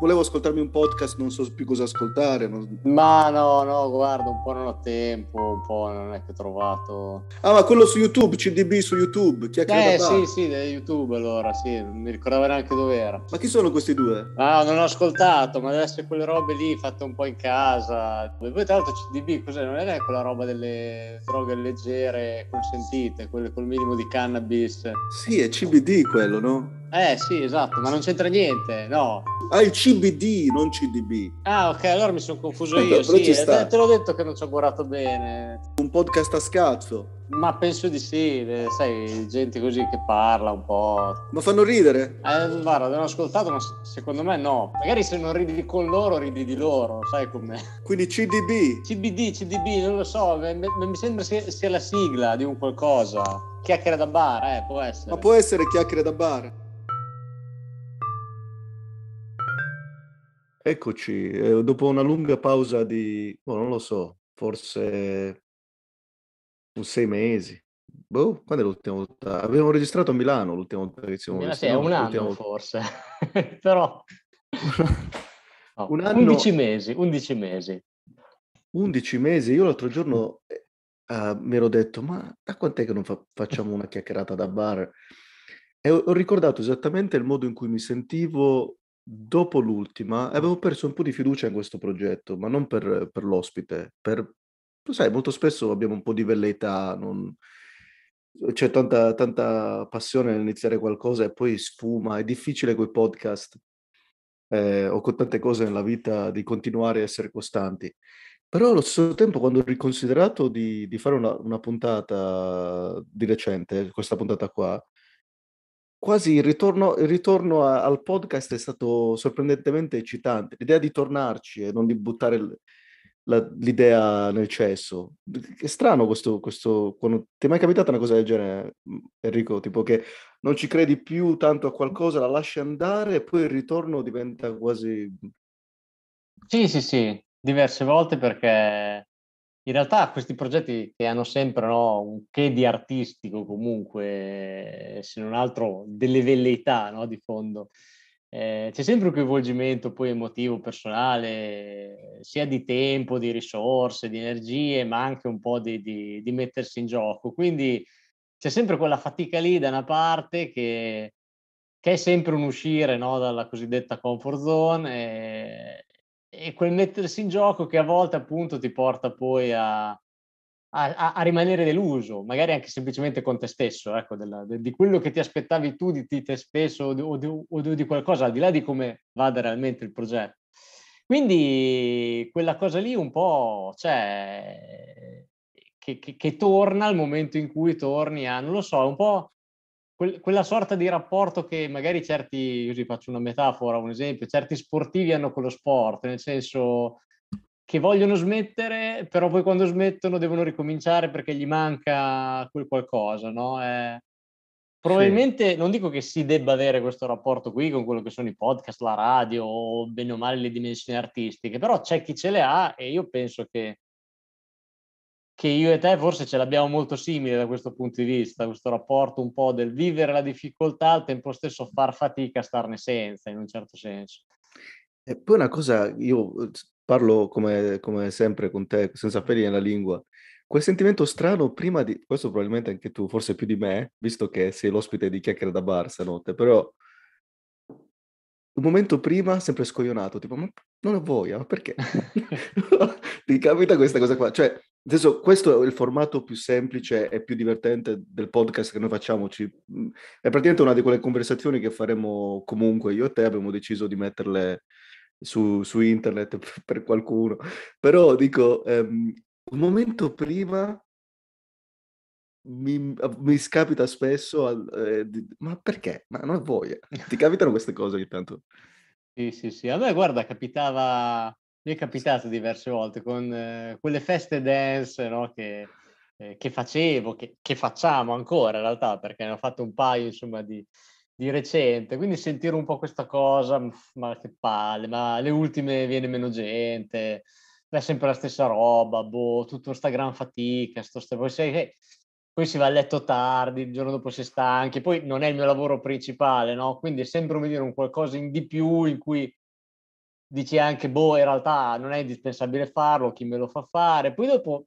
volevo ascoltarmi un podcast, non so più cosa ascoltare. Non... Ma no, no, guarda, un po' non ho tempo, un po' non è che ho trovato. Ah, ma quello su YouTube, CDB su YouTube, chi è che Eh sì, sì, da YouTube allora, sì, non mi ricordavo neanche dove era. Ma chi sono questi due? Ah, non ho ascoltato, ma deve essere quelle robe lì fatte un po' in casa. E poi tra l'altro CDB, cos'è? Non è quella roba delle droghe leggere consentite, quelle col minimo di cannabis. Sì, è CBD quello, no? Eh sì, esatto, ma non c'entra niente, no. Ah, il CBD, non CDB. Ah, ok, allora mi sono confuso io. No, sì, eh, te l'ho detto che non ci ho guardato bene. Un podcast a scazzo. Ma penso di sì, eh, sai, gente così che parla un po'. Ma fanno ridere? Eh, guarda, l'hanno ascoltato, ma secondo me no. Magari se non ridi con loro, ridi di loro, sai com'è. Quindi CDB? CBD, CDB, non lo so, mi sembra sia la sigla di un qualcosa. Chiacchiere da bar, eh, può essere. Ma può essere chiacchiere da bar? Eccoci, eh, dopo una lunga pausa di, boh, non lo so, forse un sei mesi. Boh, quando è l'ultima volta? Abbiamo registrato a Milano l'ultima volta che siamo Milano, registrati. Sì, un anno volta. forse, però... no, un anno... 11 mesi, 11 mesi. 11 mesi, io l'altro giorno uh, mi ero detto, ma da quant'è che non fa- facciamo una chiacchierata da bar? E ho ricordato esattamente il modo in cui mi sentivo dopo l'ultima avevo perso un po' di fiducia in questo progetto, ma non per, per l'ospite, per, tu sai, molto spesso abbiamo un po' di velleità, non... c'è tanta, tanta passione nell'iniziare qualcosa e poi sfuma, è difficile con i podcast eh, o con tante cose nella vita di continuare a essere costanti. Però allo stesso tempo, quando ho riconsiderato di, di fare una, una, puntata di recente, questa puntata qua, quasi il ritorno, il ritorno a, al podcast è stato sorprendentemente eccitante. L'idea di tornarci e non di buttare l, la, l'idea nel cesso. È strano questo, questo quando, ti è mai capitata una cosa del genere, mm, Enrico? Tipo che non ci credi più tanto a qualcosa, la lasci andare e poi il ritorno diventa quasi... Mm. Sì, sì, sì, diverse volte perché in realtà questi progetti che hanno sempre no, un che di artistico comunque, eh, se non altro delle velleità no, di fondo, eh, c'è sempre un coinvolgimento poi emotivo, personale, sia di tempo, di risorse, di energie, ma anche un po' di, di, di mettersi in gioco. Quindi c'è sempre quella fatica lì da una parte che, che è sempre un uscire no, dalla cosiddetta comfort zone. E, eh, e quel mettersi in gioco che a volte appunto ti porta poi a, a, a, rimanere deluso, magari anche semplicemente con te stesso, ecco, della, de, di quello che ti aspettavi tu di, te stesso o di, o, di, o di, qualcosa, al di là di come vada realmente il progetto. Quindi quella cosa lì un po' cioè, che, che, che, torna al momento in cui torni a, non lo so, un po' quella sorta di rapporto che magari certi, così faccio una metafora, un esempio, certi sportivi hanno con lo sport, nel senso che vogliono smettere, però poi quando smettono devono ricominciare perché gli manca quel qualcosa, no? Eh, probabilmente sì. non dico che si debba avere questo rapporto qui con quello che sono i podcast, la radio o bene o male le dimensioni artistiche, però c'è chi ce le ha e io penso che che io e te forse ce l'abbiamo molto simile da questo punto di vista, questo rapporto un po' del vivere la difficoltà, al tempo stesso far fatica a starne senza, in un certo senso. E poi una cosa, io eh, parlo come, come sempre con te, senza peli nella lingua, quel sentimento strano prima di, questo probabilmente anche tu, forse più di me, visto che sei l'ospite di Chiacchiere da bar stanotte, però un momento prima sempre scoglionato, tipo, ma non ho voglia, ma perché? Ti capita questa cosa qua? Cioè, adesso questo è il formato più semplice e più divertente del podcast che noi facciamo. Ci... Mm, è praticamente una di quelle conversazioni che faremo comunque io e te, abbiamo deciso di metterle su, su internet per, qualcuno. Però dico, um, un momento prima mi, mi, scapita spesso, al, eh, di, ma perché? Ma non voglia. Ti capitano queste cose ogni tanto? Sì, sì, sì. A me, guarda, capitava, mi è capitato diverse volte con eh, quelle feste dance no, che, eh, che, facevo, che, che, facciamo ancora in realtà, perché ne ho fatto un paio, insomma, di, di recente. Quindi sentire un po' questa cosa, ma che palle, ma le ultime viene meno gente è sempre la stessa roba, boh, tutto sta gran fatica, sto, st- poi sei, poi si va a letto tardi, il giorno dopo si è stanchi, poi non è il mio lavoro principale, no? Quindi è sempre come dire un qualcosa in di più in cui dici anche, boh, in realtà non è indispensabile farlo, chi me lo fa fare. Poi dopo,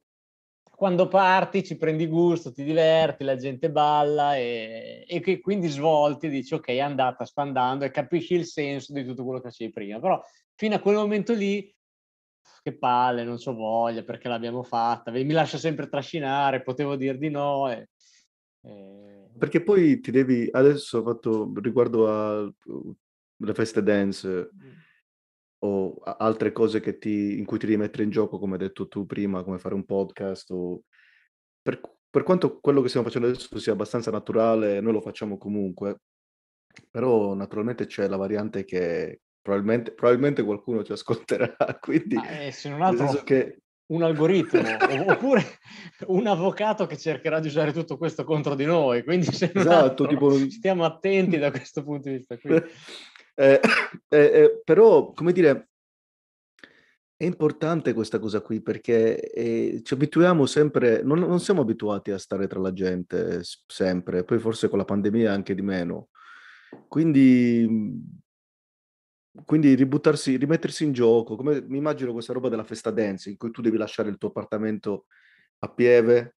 quando parti, ci prendi gusto, ti diverti, la gente balla e, e quindi svolti, dici, ok, è andata, sta andando e capisci il senso di tutto quello che facevi prima. Però fino a quel momento lì che palle, non so voglia, perché l'abbiamo fatta, mi lascia sempre trascinare, potevo dir di no. E, e... Perché poi ti devi, adesso ho fatto riguardo alle feste dance mm. o altre cose ti, in cui ti devi mettere in gioco, come hai detto tu prima, come fare un podcast o... Per, per quanto quello che stiamo facendo adesso sia abbastanza naturale, noi lo facciamo comunque, però naturalmente c'è la variante che probabilmente, probabilmente qualcuno ci ascolterà, quindi... Eh, se non altro che... un algoritmo, oppure un avvocato che cercherà di usare tutto questo contro di noi, quindi se esatto, altro, tipo... stiamo attenti da questo punto di vista. Eh, eh, eh, però, come dire, è importante questa cosa qui perché eh, ci abituiamo sempre, non, non, siamo abituati a stare tra la gente sempre, poi forse con la pandemia anche di meno. Quindi quindi ributtarsi, rimettersi in gioco, come mi immagino questa roba della festa dance in cui tu devi lasciare il tuo appartamento a Pieve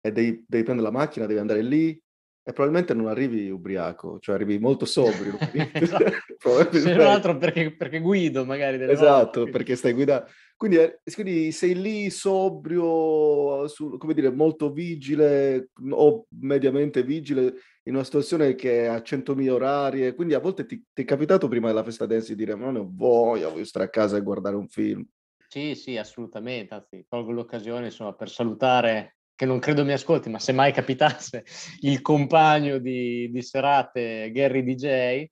e devi, devi prendere la macchina, devi andare lì, e probabilmente non arrivi ubriaco, cioè arrivi molto sobrio. esatto. Se non altro perché, perché, guido magari. esatto, volte. perché stai guidando. Quindi, eh, quindi, sei lì sobrio, su, come dire, molto vigile o mediamente vigile in una situazione che a 100.000 orari. Quindi a volte ti, ti, è capitato prima della festa dance di dire ma non ne voglio, voglio stare a casa e guardare un film. Sì, sì, assolutamente. Anzi, colgo l'occasione insomma, per salutare che non credo mi ascolti, ma se mai capitasse, il compagno di, di serate Gary DJ,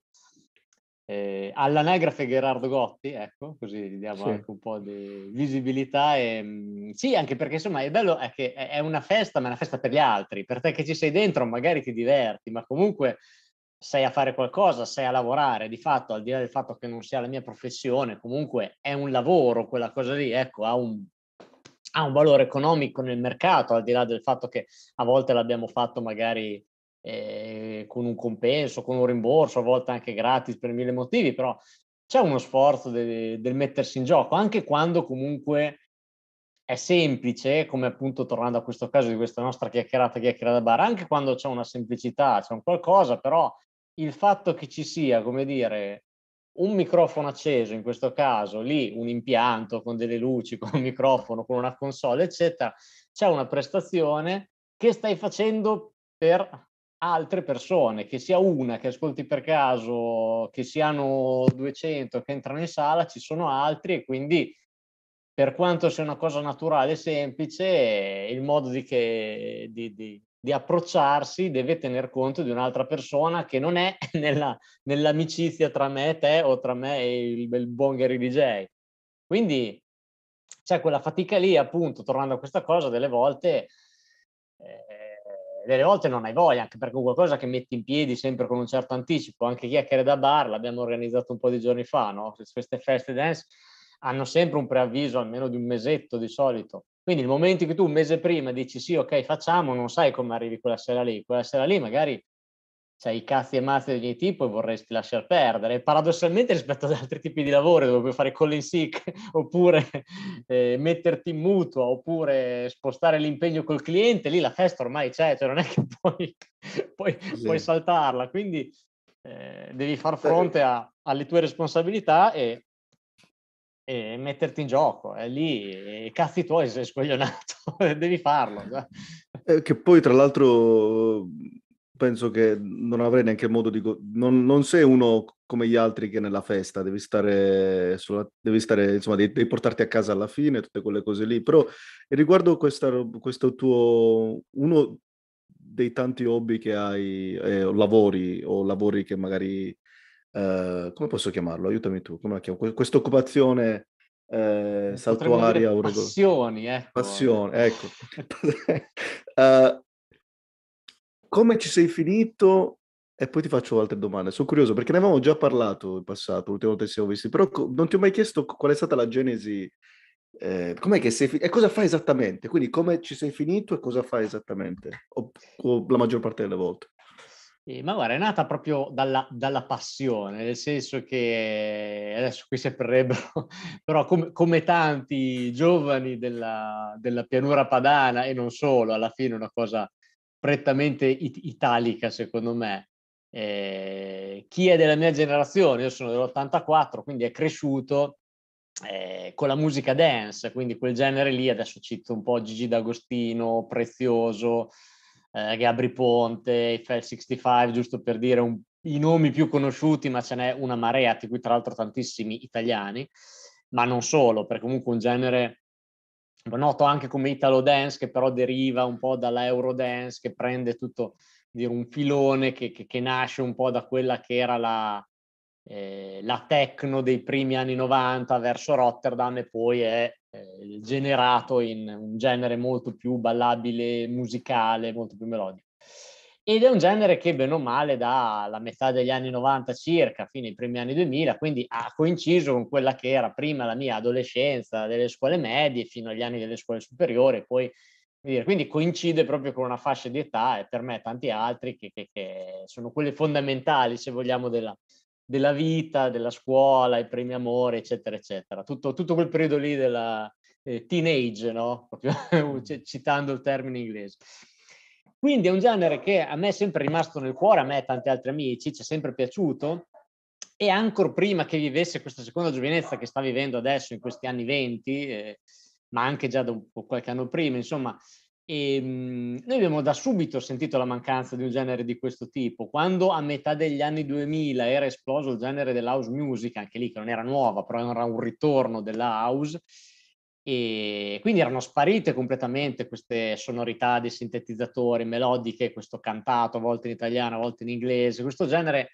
eh, all'anagrafe Gerardo Gotti, ecco, così diamo sì. anche un po' di visibilità. E, mm, sì, anche perché insomma è bello è che è una festa, ma è una festa per gli altri, per te che ci sei dentro magari ti diverti, ma comunque sei a fare qualcosa, sei a lavorare, di fatto, al di là del fatto che non sia la mia professione, comunque è un lavoro quella cosa lì, ecco, ha un ha un valore economico nel mercato, al di là del fatto che a volte l'abbiamo fatto magari eh, con un compenso, con un rimborso, a volte anche gratis per mille motivi, però c'è uno sforzo del mettersi in gioco, anche quando comunque è semplice, come appunto tornando a questo caso di questa nostra chiacchierata chiacchierata bar, anche quando c'è una semplicità, c'è un qualcosa, però il fatto che ci sia, come dire, un microfono acceso, in questo caso lì un impianto con delle luci, con un microfono, con una console, eccetera, c'è una prestazione che stai facendo per altre persone, che sia una che ascolti per caso, che siano 200 che entrano in sala, ci sono altri e quindi per quanto sia una cosa naturale e semplice, il modo di, che, di, di, di approcciarsi deve tener conto di un'altra persona che non è nella, nell'amicizia tra me e te o tra me e il, il Bongeri DJ. Quindi c'è quella fatica lì, appunto, tornando a questa cosa, delle volte, eh, delle volte non hai voglia, anche perché qualcosa che metti in piedi sempre con un certo anticipo, anche chiacchiere da bar, l'abbiamo organizzato un po' di giorni fa, no? queste feste dance hanno sempre un preavviso almeno di un mesetto di solito quindi il momento in cui tu un mese prima dici sì, ok, facciamo, non sai come arrivi quella sera lì. Quella sera lì magari c'hai i cazzi e mazzi di ogni tipo e vorresti lasciar perdere. Paradossalmente rispetto ad altri tipi di lavoro dove puoi fare call in sick oppure eh, metterti in mutua oppure spostare l'impegno col cliente, lì la festa ormai c'è, cioè non è che puoi, puoi, sì. puoi saltarla. Quindi eh, devi far eh fronte a, alle tue responsabilità e e metterti in gioco, è lì, i cazzi tuoi sei scoglionato, devi farlo. Eh, che poi tra l'altro penso che non avrei neanche modo di... Go- non, non, sei uno come gli altri che nella festa, devi stare, sulla, devi stare insomma, devi, devi, portarti a casa alla fine, tutte quelle cose lì, però riguardo questa, questo tuo... uno dei tanti hobby che hai, eh, lavori o lavori che magari Ehm, come posso chiamarlo? Aiutami tu, come la chiamo? Questa occupazione ehm, eh, saltuaria o passioni, ecco. Passione, ecco. uh, come ci sei finito? E poi ti faccio altre domande. Sono curioso perché ne avevamo già parlato in passato, l'ultima volta che siamo visti, però co- non ti ho mai chiesto qual è stata la genesi, eh, com'è che sei fi- e cosa fai esattamente? Quindi come ci sei finito e cosa fai esattamente? O, o la maggior parte delle volte. Eh, ma guarda, è nata proprio dalla, dalla, passione, nel senso che adesso qui si sembrerebbero, però com, come tanti giovani della, della, pianura padana e non solo, alla fine una cosa prettamente it- italica secondo me. Eh, chi è della mia generazione, io sono dell'84, quindi è cresciuto eh, con la musica dance, quindi quel genere lì, adesso cito un po' Gigi D'Agostino, Prezioso, eh, Gabri Ponte, Fell 65, giusto per dire un, i nomi più conosciuti, ma ce n'è una marea, di cui tra l'altro tantissimi italiani, ma non solo, perché comunque un genere noto anche come Italo Dance, che però deriva un po' dalla Dance, che prende tutto dire, un filone che, che, che nasce un po' da quella che era la, eh, la techno dei primi anni 90 verso Rotterdam e poi è eh, generato in un genere molto più ballabile, musicale, molto più melodico. Ed è un genere che, bene o male, dalla metà degli anni 90 circa, fino ai primi anni 2000, quindi ha coinciso con quella che era prima la mia adolescenza delle scuole medie fino agli anni delle scuole superiori, poi quindi coincide proprio con una fascia di età e per me tanti altri che, che, che sono quelle fondamentali, se vogliamo, della, della vita, della scuola, i primi amori, eccetera, eccetera. Tutto, tutto quel periodo lì della eh, teenage, no? Proprio, mm. citando il termine inglese. Quindi è un genere che a me è sempre rimasto nel cuore, a me e a tanti altri amici, ci è sempre piaciuto e ancora prima che vivesse questa seconda giovinezza che sta vivendo adesso in questi anni venti, eh, ma anche già da un, qualche anno prima, insomma, e, ehm, noi abbiamo da subito sentito la mancanza di un genere di questo tipo. Quando a metà degli anni 2000 era esploso il genere house music, anche lì che non era nuova, però era un ritorno della house, e quindi erano sparite completamente queste sonorità di sintetizzatori melodiche, questo cantato a volte in italiano, a volte in inglese, questo genere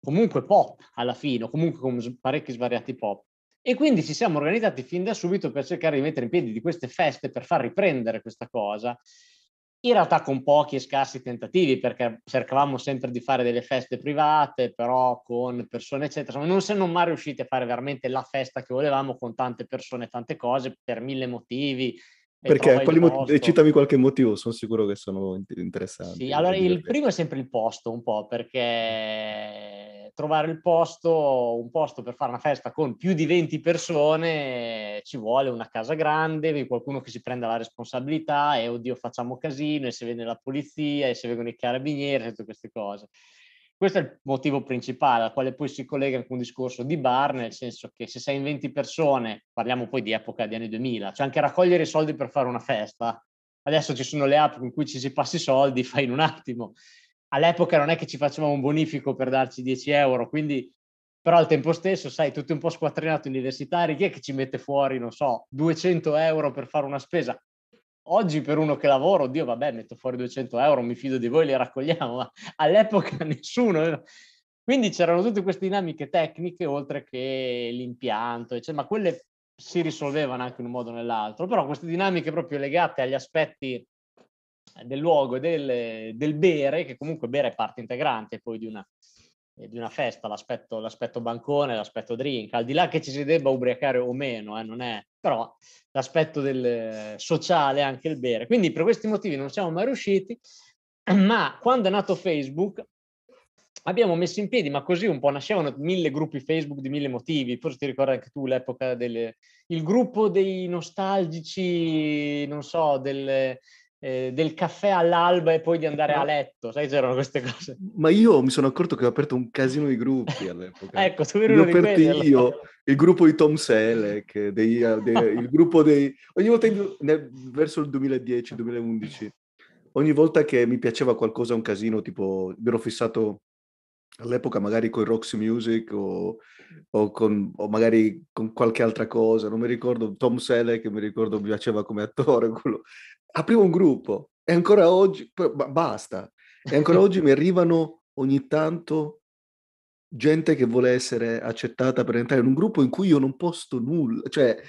comunque pop alla fine, o comunque con parecchi svariati pop. E quindi ci siamo organizzati fin da subito per cercare di mettere in piedi di queste feste per far riprendere questa cosa. In realtà con pochi e scarsi tentativi, perché cercavamo sempre di fare delle feste private, però con persone, eccetera. Insomma, non siamo mai riusciti a fare veramente la festa che volevamo con tante persone, tante cose, per mille motivi. Perché? Quali mot- citami qualche motivo, sono sicuro che sono interessanti. Sì, allora il primo è sempre il posto, un po', perché trovare il posto, un posto per fare una festa con più di 20 persone, ci vuole una casa grande, qualcuno che si prenda la responsabilità e oddio facciamo casino, e se viene la polizia, e se vengono i carabinieri, tutte queste cose. Questo è il motivo principale, al quale poi si collega anche un discorso di bar, nel senso che se sei in 20 persone, parliamo poi di epoca di anni 2000, cioè anche raccogliere i soldi per fare una festa, adesso ci sono le app con cui ci si passa i soldi, fai in un attimo all'epoca non è che ci facevamo un bonifico per darci 10 euro, quindi però al tempo stesso, sai, tutto un po' squattrinato universitario, chi è che ci mette fuori, non so, 200 euro per fare una spesa? Oggi per uno che lavoro, oddio, vabbè, metto fuori 200 euro, mi fido di voi, li raccogliamo, ma all'epoca nessuno. Eh. Quindi c'erano tutte queste dinamiche tecniche, oltre che l'impianto, eccetera, ma quelle si risolvevano anche in un modo o nell'altro, però queste dinamiche proprio legate agli aspetti del luogo del, del bere, che comunque bere è parte integrante poi di una, eh, di una festa, l'aspetto, l'aspetto bancone, l'aspetto drink, al di là che ci si debba ubriacare o meno, eh, non è, però l'aspetto del sociale anche il bere. Quindi per questi motivi non siamo mai riusciti, ma quando è nato Facebook abbiamo messo in piedi, ma così un po' nascevano mille gruppi Facebook di mille motivi, forse ti ricordi anche tu l'epoca del gruppo dei nostalgici, non so, del eh, del caffè all'alba e poi di andare a letto, sai c'erano queste cose. Ma io mi sono accorto che ho aperto un casino di gruppi all'epoca. ecco, tu eri uno di quelli. Allora. io, il gruppo di Tom Selleck, dei, eh, dei, il gruppo dei... Ogni volta nel, verso il 2010-2011, ogni volta che mi piaceva qualcosa, un casino, tipo mi ero fissato all'epoca magari con Roxy Music o, o, con, o, magari con qualche altra cosa, non mi ricordo, Tom Selleck mi ricordo mi piaceva come attore, quello, aprivo un gruppo e ancora oggi, basta, e ancora oggi mi arrivano ogni tanto gente che vuole essere accettata per entrare in un gruppo in cui io non posto nulla, cioè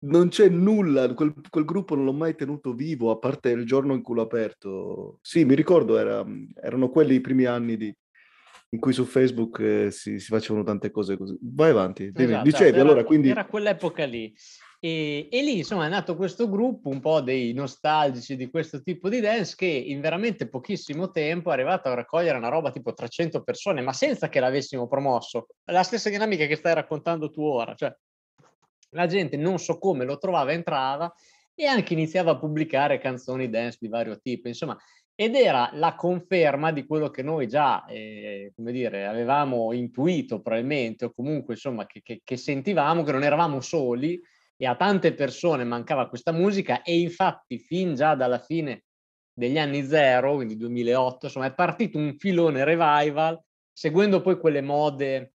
non c'è nulla, quel, quel, gruppo non l'ho mai tenuto vivo a parte il giorno in cui l'ho aperto. Sì, mi ricordo, era, erano quelli i primi anni di, in cui su Facebook eh, si, si, facevano tante cose così. Vai avanti, esatto, dicevi era, allora quindi... Era quell'epoca lì. E, e, lì insomma è nato questo gruppo un po' dei nostalgici di questo tipo di dance che in veramente pochissimo tempo è arrivato a raccogliere una roba tipo 300 persone ma senza che l'avessimo promosso la stessa dinamica che stai raccontando tu ora cioè la gente non so come lo trovava entrava e anche iniziava a pubblicare canzoni dance di vario tipo insomma ed era la conferma di quello che noi già, eh, come dire, avevamo intuito probabilmente, o comunque insomma che, che, che sentivamo, che non eravamo soli, e a tante persone mancava questa musica e infatti fin già dalla fine degli anni zero, quindi 2008, insomma è partito un filone revival seguendo poi quelle mode,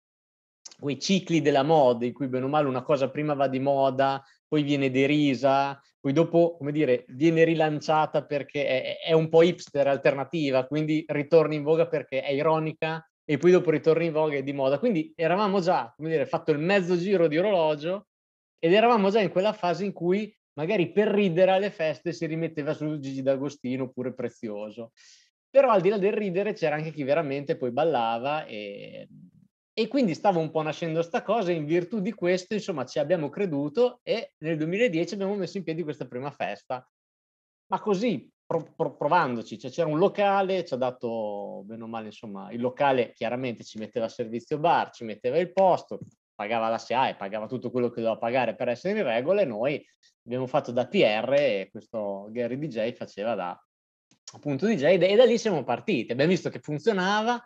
quei cicli della moda in cui bene o male una cosa prima va di moda, poi viene derisa, poi dopo, come dire, viene rilanciata perché è, è un po' hipster alternativa, quindi ritorna in voga perché è ironica e poi dopo ritorna in voga e di moda. Quindi eravamo già, come dire, fatto il mezzo giro di orologio ed eravamo già in quella fase in cui magari per ridere alle feste si rimetteva su Gigi D'Agostino oppure Prezioso. Però al di là del ridere c'era anche chi veramente poi ballava e, e quindi stava un po' nascendo sta cosa e in virtù di questo insomma ci abbiamo creduto e nel 2010 abbiamo messo in piedi questa prima festa. Ma così pro- pro- provandoci, cioè c'era un locale, ci ha dato bene o male insomma il locale chiaramente ci metteva servizio bar, ci metteva il posto, pagava la SEA e pagava tutto quello che doveva pagare per essere in regola e noi abbiamo fatto da PR e questo Gary DJ faceva da appunto DJ e da lì siamo partiti, abbiamo visto che funzionava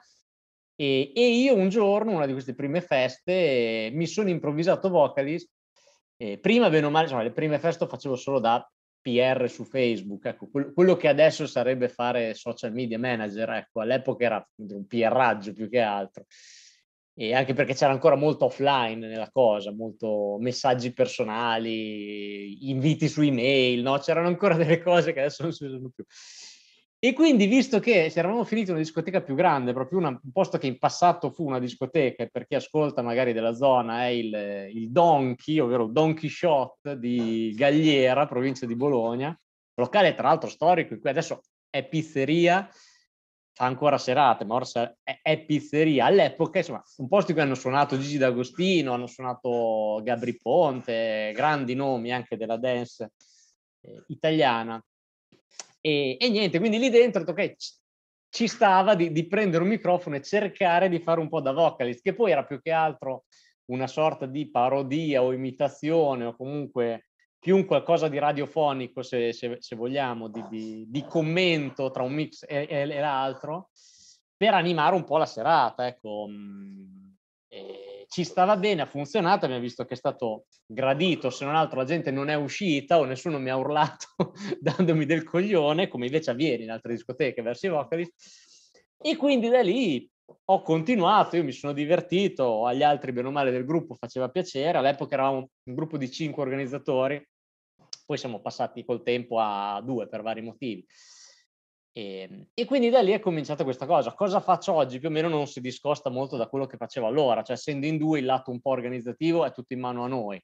e, e io un giorno, una di queste prime feste, mi sono improvvisato vocalist eh, prima, bene o male, insomma, le prime feste facevo solo da PR su Facebook, ecco, quello che adesso sarebbe fare social media manager, ecco, all'epoca era un PR raggio più che altro e anche perché c'era ancora molto offline nella cosa, molto messaggi personali, inviti su email, no? c'erano ancora delle cose che adesso non si usano più. E quindi, visto che ci eravamo finiti una discoteca più grande, proprio una, un posto che in passato fu una discoteca, e per chi ascolta magari della zona, è il, il Donkey, ovvero Don Quixote di Galliera, provincia di Bologna, locale tra l'altro storico, in cui adesso è pizzeria, fa ancora serate, ma ora è, è pizzeria. All'epoca, insomma, un po' che hanno suonato Gigi D'Agostino, hanno suonato Gabri Ponte, grandi nomi anche della dance eh, italiana. E, e, niente, quindi lì dentro ok, ci stava di, di, prendere un microfono e cercare di fare un po' da vocalist, che poi era più che altro una sorta di parodia o imitazione o comunque più un qualcosa di radiofonico, se, se, se vogliamo, di, di, di, commento tra un mix e, e, e, l'altro, per animare un po' la serata. Ecco. Mm, e ci stava bene, ha funzionato, abbiamo visto che è stato gradito, se non altro la gente non è uscita o nessuno mi ha urlato dandomi del coglione, come invece avviene in altre discoteche verso i vocalist. E quindi da lì ho continuato, io mi sono divertito, agli altri bene o male del gruppo faceva piacere, all'epoca eravamo un gruppo di cinque organizzatori, poi siamo passati col tempo a due per vari motivi. E, ehm, e, quindi da lì è cominciata questa cosa. Cosa faccio oggi? Più o meno non si discosta molto da quello che facevo allora, cioè essendo in due il lato un po' organizzativo è tutto in mano a noi.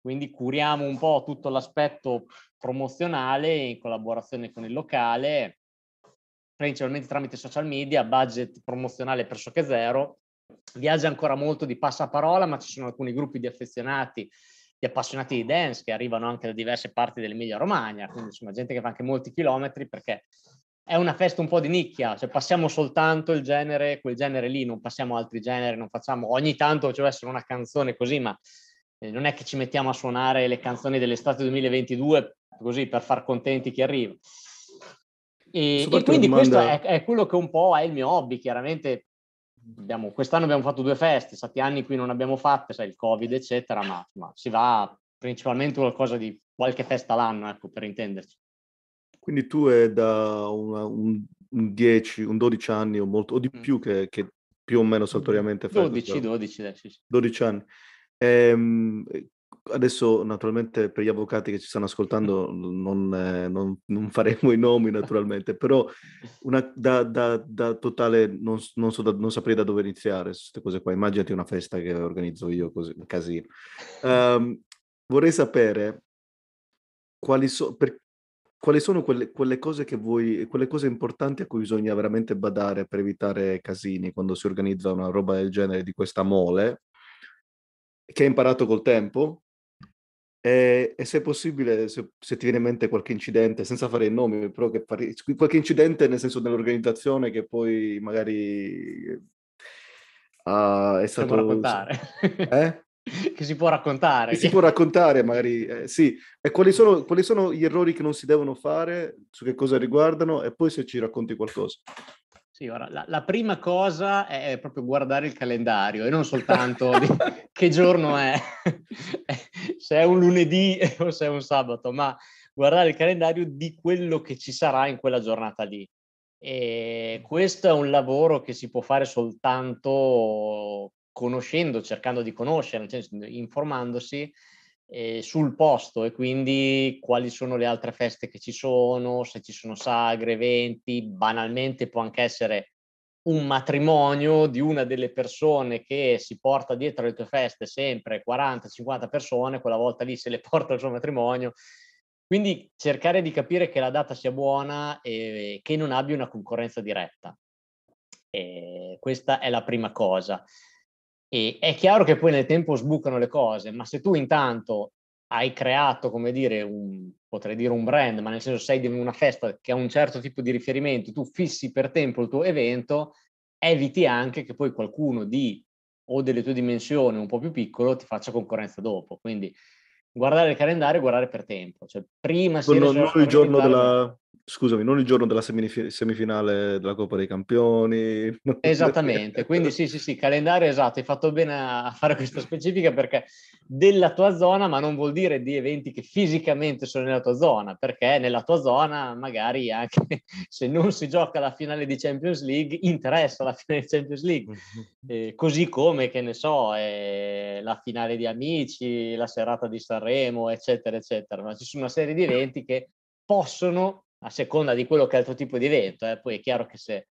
Quindi curiamo un po' tutto l'aspetto promozionale in collaborazione con il locale, principalmente tramite social media, budget promozionale pressoché zero. Viaggia ancora molto di passaparola, ma ci sono alcuni gruppi di affezionati di appassionati di dance che arrivano anche da diverse parti dell'Emilia Romagna, quindi insomma gente che fa anche molti chilometri perché è una festa un po' di nicchia, cioè passiamo soltanto il genere, quel genere lì, non passiamo altri generi, non facciamo, ogni tanto ci deve essere una canzone così, ma eh, non è che ci mettiamo a suonare le canzoni dell'estate 2022 così per far contenti chi arriva. E, e quindi domanda... questo è, è quello che un po' è il mio hobby, chiaramente abbiamo, quest'anno abbiamo fatto due feste, stati anni qui non abbiamo fatte, sai, il Covid, eccetera, ma, ma si va principalmente qualcosa di qualche festa l'anno, ecco, per intenderci. Quindi tu è da una, un, un, 10, un 12 anni o, molto, o di mm. più che, che più o meno saltoriamente fai. 12, 12, 12, 12 anni. Ehm, Adesso naturalmente per gli avvocati che ci stanno ascoltando non, eh, non, non faremo i nomi naturalmente, però una, da, da, da, totale non, non, so, non, saprei da dove iniziare queste cose qua. Immaginati una festa che organizzo io così, un casino. Um, vorrei sapere quali, so, per, quali sono quelle, quelle, cose che vuoi, quelle cose importanti a cui bisogna veramente badare per evitare casini quando si organizza una roba del genere di questa mole, che hai imparato col tempo e, e, se è possibile, se, se, ti viene in mente qualche incidente, senza fare i nomi, però che pari... qualche incidente nel senso dell'organizzazione che poi magari uh, è stato... raccontare. Eh? che si può raccontare. Che si può raccontare, magari, eh, sì. E quali sono, quali sono gli errori che non si devono fare, su che cosa riguardano, e poi se ci racconti qualcosa. Sì, ora, la, la, prima cosa è proprio guardare il calendario e non soltanto di, che giorno è, se è un lunedì o se è un sabato, ma guardare il calendario di quello che ci sarà in quella giornata lì. E questo è un lavoro che si può fare soltanto conoscendo, cercando di conoscere, nel senso informandosi eh, sul posto e quindi quali sono le altre feste che ci sono, se ci sono sagre, eventi, banalmente può anche essere un matrimonio di una delle persone che si porta dietro le tue feste sempre 40-50 persone, quella volta lì se le porta al suo matrimonio. Quindi cercare di capire che la data sia buona e che non abbia una concorrenza diretta. E questa è la prima cosa. E è chiaro che poi nel tempo sbucano le cose, ma se tu intanto hai creato, come dire, un, potrei dire un brand, ma nel senso sei di una festa che ha un certo tipo di riferimento, tu fissi per tempo il tuo evento, eviti anche che poi qualcuno di o delle tue dimensioni un po' più piccolo ti faccia concorrenza dopo. Quindi guardare il calendario e guardare per tempo. Cioè, prima si non, non il giorno della, scusami, non il giorno della semif- semifinale della Coppa dei Campioni. Esattamente, quindi sì, sì, sì, calendario esatto, hai fatto bene a fare questa specifica perché della tua zona, ma non vuol dire di eventi che fisicamente sono nella tua zona, perché nella tua zona magari anche se non si gioca la finale di Champions League, interessa la finale di Champions League, eh, così come, che ne so, eh, la finale di Amici, la serata di Sanremo, eccetera, eccetera, ma ci sono una serie di eventi che possono a seconda di quello che è il tuo tipo di evento, eh, poi è chiaro che se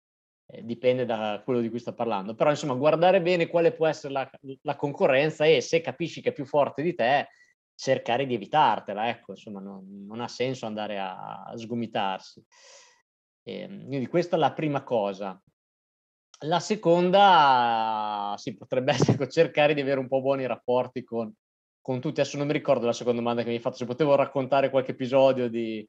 eh, dipende da quello di cui sto parlando, però insomma guardare bene quale può essere la, la concorrenza e se capisci che è più forte di te, cercare di evitartela, ecco, insomma non, non ha senso andare a, a sgomitarsi. E, ehm, quindi questa è la prima cosa. La seconda, sì, potrebbe essere ecco, cercare di avere un po' buoni rapporti con, con tutti. Adesso non mi ricordo la seconda domanda che mi hai fatto, se potevo raccontare qualche episodio di,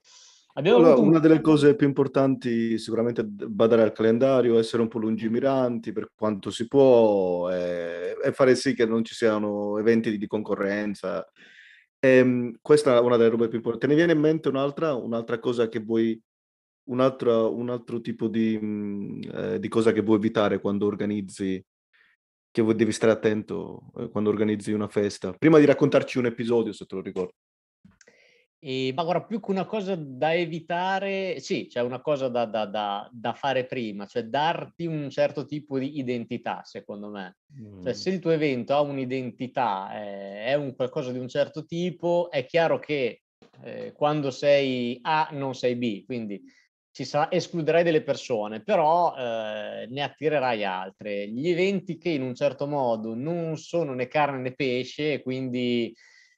allora, un... Una delle cose più importanti sicuramente badare al calendario, essere un po' lungimiranti per quanto si può e, e fare sì che non ci siano eventi di, di concorrenza. E, ehm, questa è una delle robe più importanti. Te ne viene in mente un'altra, un'altra cosa che vuoi, un altro, un altro tipo di, mm, eh, di, cosa che vuoi evitare quando organizzi, che devi stare attento eh, quando organizzi una festa? Prima di raccontarci un episodio, se te lo ricordo. E, ehm, ma guarda, più che una cosa da evitare, sì, c'è cioè una cosa da, da, da, da, fare prima, cioè darti un certo tipo di identità, secondo me. Mm. Cioè, se il tuo evento ha un'identità, eh, è un qualcosa di un certo tipo, è chiaro che eh, quando sei A non sei B, quindi ci sarà, escluderai delle persone, però eh, ne attirerai altre. Gli eventi che in un certo modo non sono né carne né pesce, quindi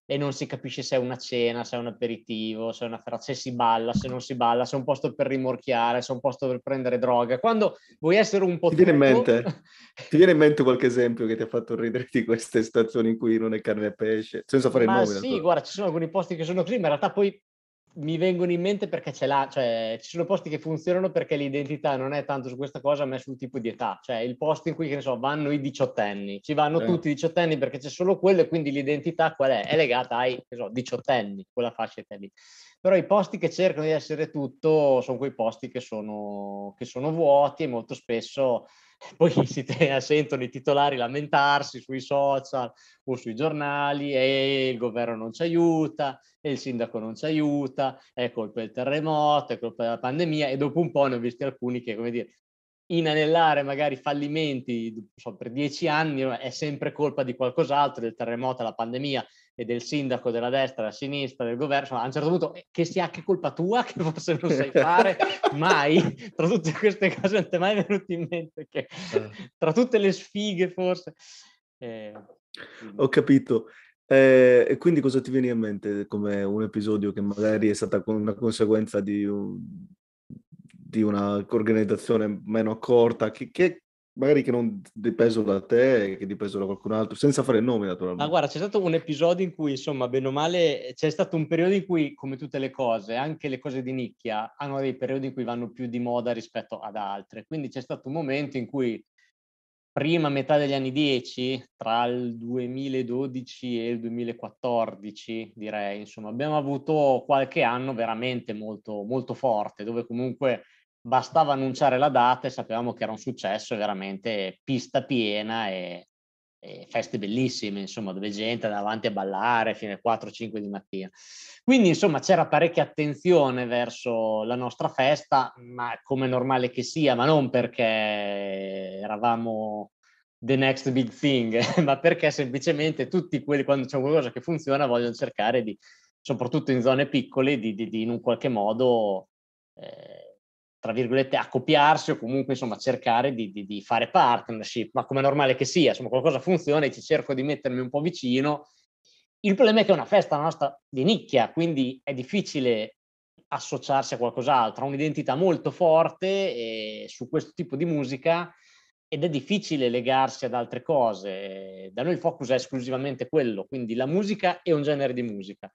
e non si capisce se è una cena, se è un aperitivo, se è una ferrata, se si balla, se non si balla, se è un posto per rimorchiare, se è un posto per prendere droga. Quando vuoi essere un po' ti viene, tutto... mente, ti viene in mente qualche esempio che ti ha fatto ridere di queste stazioni in cui non è carne e pesce, senza fare ma il nome? Sì, guarda, ci sono alcuni posti che sono così, ma in realtà poi mi vengono in mente perché ce l'ha, cioè ci sono posti che funzionano perché l'identità non è tanto su questa cosa ma è sul tipo di età, cioè il posto in cui che ne so vanno i diciottenni, ci vanno eh. tutti i diciottenni perché c'è solo quello e quindi l'identità qual è? È legata ai che so, diciottenni, quella fascia età lì però i posti che cercano di essere tutto sono quei posti che sono, che sono vuoti e molto spesso poi si te, sentono i titolari lamentarsi sui social o sui giornali e eh, il governo non ci aiuta e eh, il sindaco non ci aiuta, è colpa del terremoto, è colpa della pandemia e dopo un po' ne ho visti alcuni che, come dire, inanellare magari fallimenti so, per dieci anni è sempre colpa di qualcos'altro, del terremoto, della pandemia e del sindaco della destra, della sinistra, del governo, a un certo punto eh, che sia che colpa tua che forse non sai fare mai, tra tutte queste cose non ti è mai venuto in mente che eh. tra tutte le sfighe forse. Eh, Ho capito. Eh, e quindi cosa ti viene in mente come un episodio che magari è stata una conseguenza di, un, di una organizzazione meno accorta? Che, che, magari che non dipeso da te, che dipeso da qualcun altro, senza fare il nome naturalmente. Ma guarda, c'è stato un episodio in cui, insomma, bene o male, c'è stato un periodo in cui, come tutte le cose, anche le cose di nicchia hanno dei periodi in cui vanno più di moda rispetto ad altre. Quindi c'è stato un momento in cui, prima metà degli anni 10, tra il 2012 e il 2014, direi, insomma, abbiamo avuto qualche anno veramente molto, molto forte, dove comunque bastava annunciare la data e sapevamo che era un successo veramente pista piena e, e feste bellissime, insomma, dove gente andava avanti a ballare fino alle 4-5 di mattina. Quindi, insomma, c'era parecchia attenzione verso la nostra festa, ma come normale che sia, ma non perché eravamo the next big thing, ma perché semplicemente tutti quelli, quando c'è qualcosa che funziona, vogliono cercare di, soprattutto in zone piccole, di, di, di in un qualche modo eh, tra virgolette, accoppiarsi o comunque insomma cercare di, di, di fare partnership, ma come è normale che sia, insomma qualcosa funziona e ci cerco di mettermi un po' vicino. Il problema è che è una festa nostra di nicchia, quindi è difficile associarsi a qualcos'altro, ha un'identità molto forte su questo tipo di musica ed è difficile legarsi ad altre cose. Da noi il focus è esclusivamente quello, quindi la musica e un genere di musica.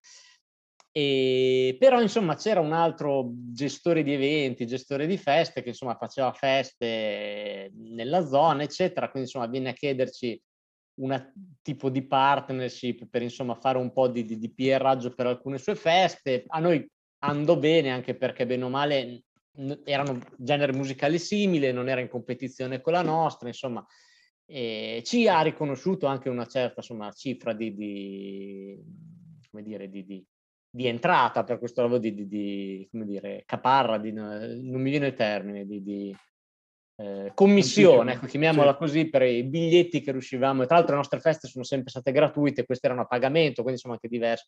E, però insomma c'era un altro gestore di eventi, gestore di feste che insomma faceva feste nella zona eccetera, quindi insomma viene a chiederci un tipo di partnership per insomma fare un po' di, di, di PR per alcune sue feste, a noi andò bene anche perché bene o male erano generi musicali simili, non era in competizione con la nostra, insomma ci ha riconosciuto anche una certa insomma, cifra di, di come dire, di, di, di entrata per questo lavoro di, di, di come dire, caparra, di, non mi viene il termine, di, di eh, commissione, ecco, chiamiamola così, per i biglietti che riuscivamo. Tra l'altro le nostre feste sono sempre state gratuite, queste erano a pagamento, quindi sono anche diverse.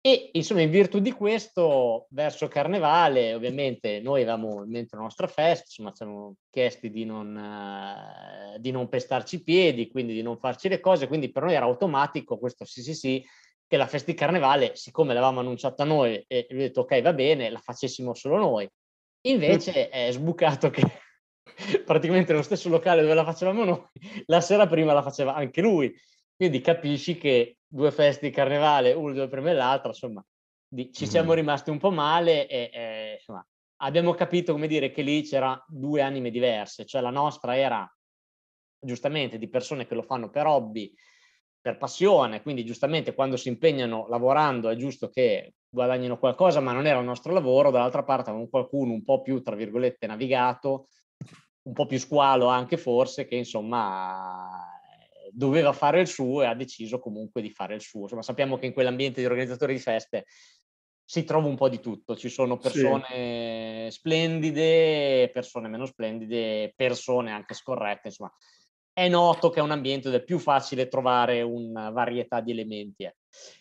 E insomma, in virtù di questo, verso Carnevale, ovviamente noi avevamo in mente la nostra festa, insomma, ci siamo chiesti di non, eh, di non pestarci i piedi, quindi di non farci le cose, quindi per noi era automatico questo sì sì sì, che la festa di carnevale, siccome l'avevamo annunciata noi e lui ha detto ok va bene, la facessimo solo noi. Invece mm. è sbucato che praticamente nello stesso locale dove la facevamo noi, la sera prima la faceva anche lui. Quindi capisci che due feste di carnevale, una due prima e l'altra, insomma, ci siamo mm. rimasti un po' male e, e insomma, abbiamo capito, come dire, che lì c'era due anime diverse, cioè la nostra era giustamente di persone che lo fanno per hobby per passione, quindi giustamente quando si impegnano lavorando è giusto che guadagnino qualcosa, ma non era il nostro lavoro, dall'altra parte avevamo qualcuno un po' più, tra virgolette, navigato, un po' più squalo anche forse, che insomma doveva fare il suo e ha deciso comunque di fare il suo. Insomma, sappiamo che in quell'ambiente di organizzatori di feste si trova un po' di tutto, ci sono persone sì. splendide, persone meno splendide, persone anche scorrette, insomma, è noto che è un ambiente dove è più facile trovare una eh, varietà di elementi. Eh.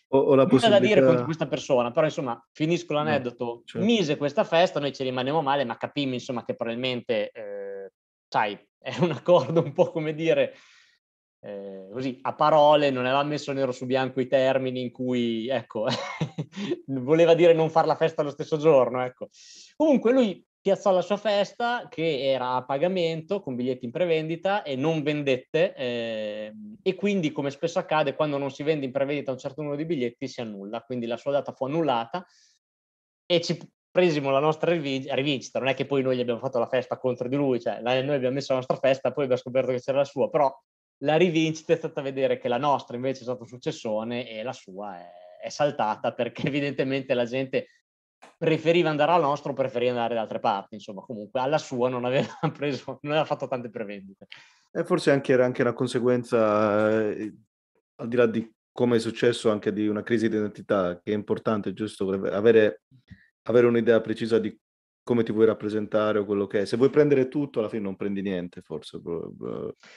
Ho, ho la possibilità... da dire contro questa persona, però insomma, finisco l'aneddoto. No, certo. Mise questa festa, noi ci rimanevamo male, ma capimmo insomma che probabilmente, eh, sai, è un accordo un po' come dire... Eh, così a parole non aveva messo nero su bianco i termini in cui ecco voleva dire non fare la festa lo stesso giorno ecco comunque lui piazzò la sua festa che era a pagamento con biglietti in prevendita e non vendette eh, e quindi come spesso accade quando non si vende in prevendita un certo numero di biglietti si annulla, quindi la sua data fu annullata e ci presimo la nostra rivincita, non è che poi noi gli abbiamo fatto la festa contro di lui, cioè noi abbiamo messo la nostra festa poi abbiamo scoperto che c'era la sua, però la rivincita è stata vedere che la nostra invece è stata un successone e la sua è, è saltata perché evidentemente la gente preferiva andare al nostro, preferiva andare da altre parti, insomma comunque alla sua non aveva, preso, non aveva fatto tante prevendite. E forse anche era anche una conseguenza, eh, al di là di come è successo, anche di una crisi di identità, che è importante, giusto, avere, avere un'idea precisa di come ti vuoi rappresentare o quello che è. Se vuoi prendere tutto, alla fine non prendi niente, forse.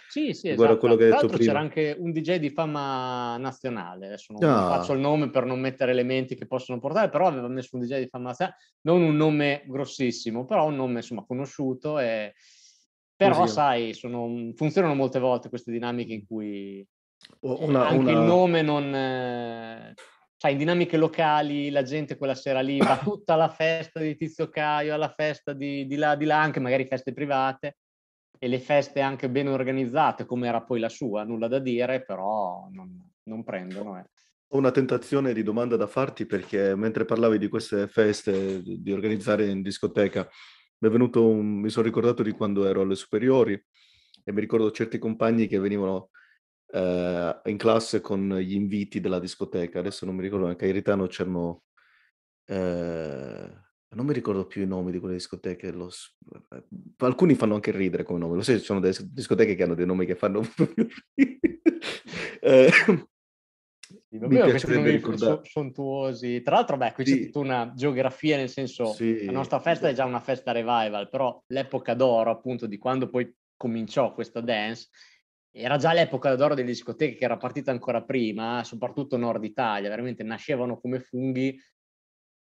Sì, sì, esatto. quello che hai detto prima. c'era anche un DJ di fama nazionale, adesso non ah. faccio il nome per non mettere elementi che possono portare, però aveva messo un DJ di fama nazionale, non un nome grossissimo, però un nome insomma conosciuto e... Però Così. sai, sono... funzionano molte volte queste dinamiche in cui una, anche una... il nome non sai, in dinamiche locali la gente quella sera lì va tutta alla festa di Tizio Caio, alla festa di, di là, di là, anche magari feste private e le feste anche ben organizzate, come era poi la sua, nulla da dire, però non, non prendono. Eh. Ho una tentazione di domanda da farti perché mentre parlavi di queste feste, di organizzare in discoteca, mi, un, mi sono ricordato di quando ero alle superiori e mi ricordo certi compagni che venivano eh, in classe con gli inviti della discoteca, adesso non mi ricordo, anche a Iritano c'erano... Eh, non mi ricordo più i nomi di quelle discoteche. Lo... Eh, alcuni fanno anche ridere come nome. Lo sai, ci sono delle discoteche che hanno dei nomi che fanno proprio ridere. eh, sì, mi piacerebbe ricordare. Sontuosi. Tra l'altro, beh, qui sì. c'è tutta una geografia, nel senso, sì. la nostra festa è esatto. già una festa revival, però l'epoca d'oro, appunto, di quando poi cominciò questa dance era già l'epoca d'oro delle discoteche che era partita ancora prima, soprattutto Nord Italia, veramente nascevano come funghi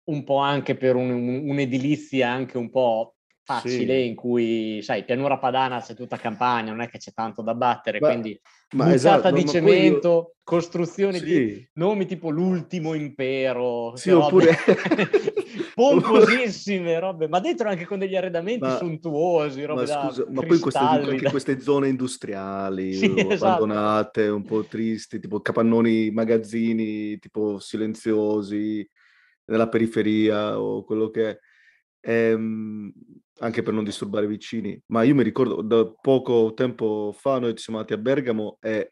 un po' anche per un, un, un'edilizia anche un po' facile sì. in cui, sai, pianura padana c'è tutta campagna, non è che c'è tanto da battere, Beh, quindi ma esatto, di ma cemento, io... costruzioni sì. di nomi tipo l'ultimo impero, sì, oppure... pomposissime robe, ma dentro anche con degli arredamenti ma, sontuosi, robe ma, scusa, da ma poi queste, anche queste zone industriali sì, esatto. abbandonate, esatto. un po' tristi, tipo capannoni, magazzini, tipo silenziosi nella periferia o quello che è. Ehm, anche per non disturbare i vicini, ma io mi ricordo da poco tempo fa noi ci siamo andati a Bergamo e,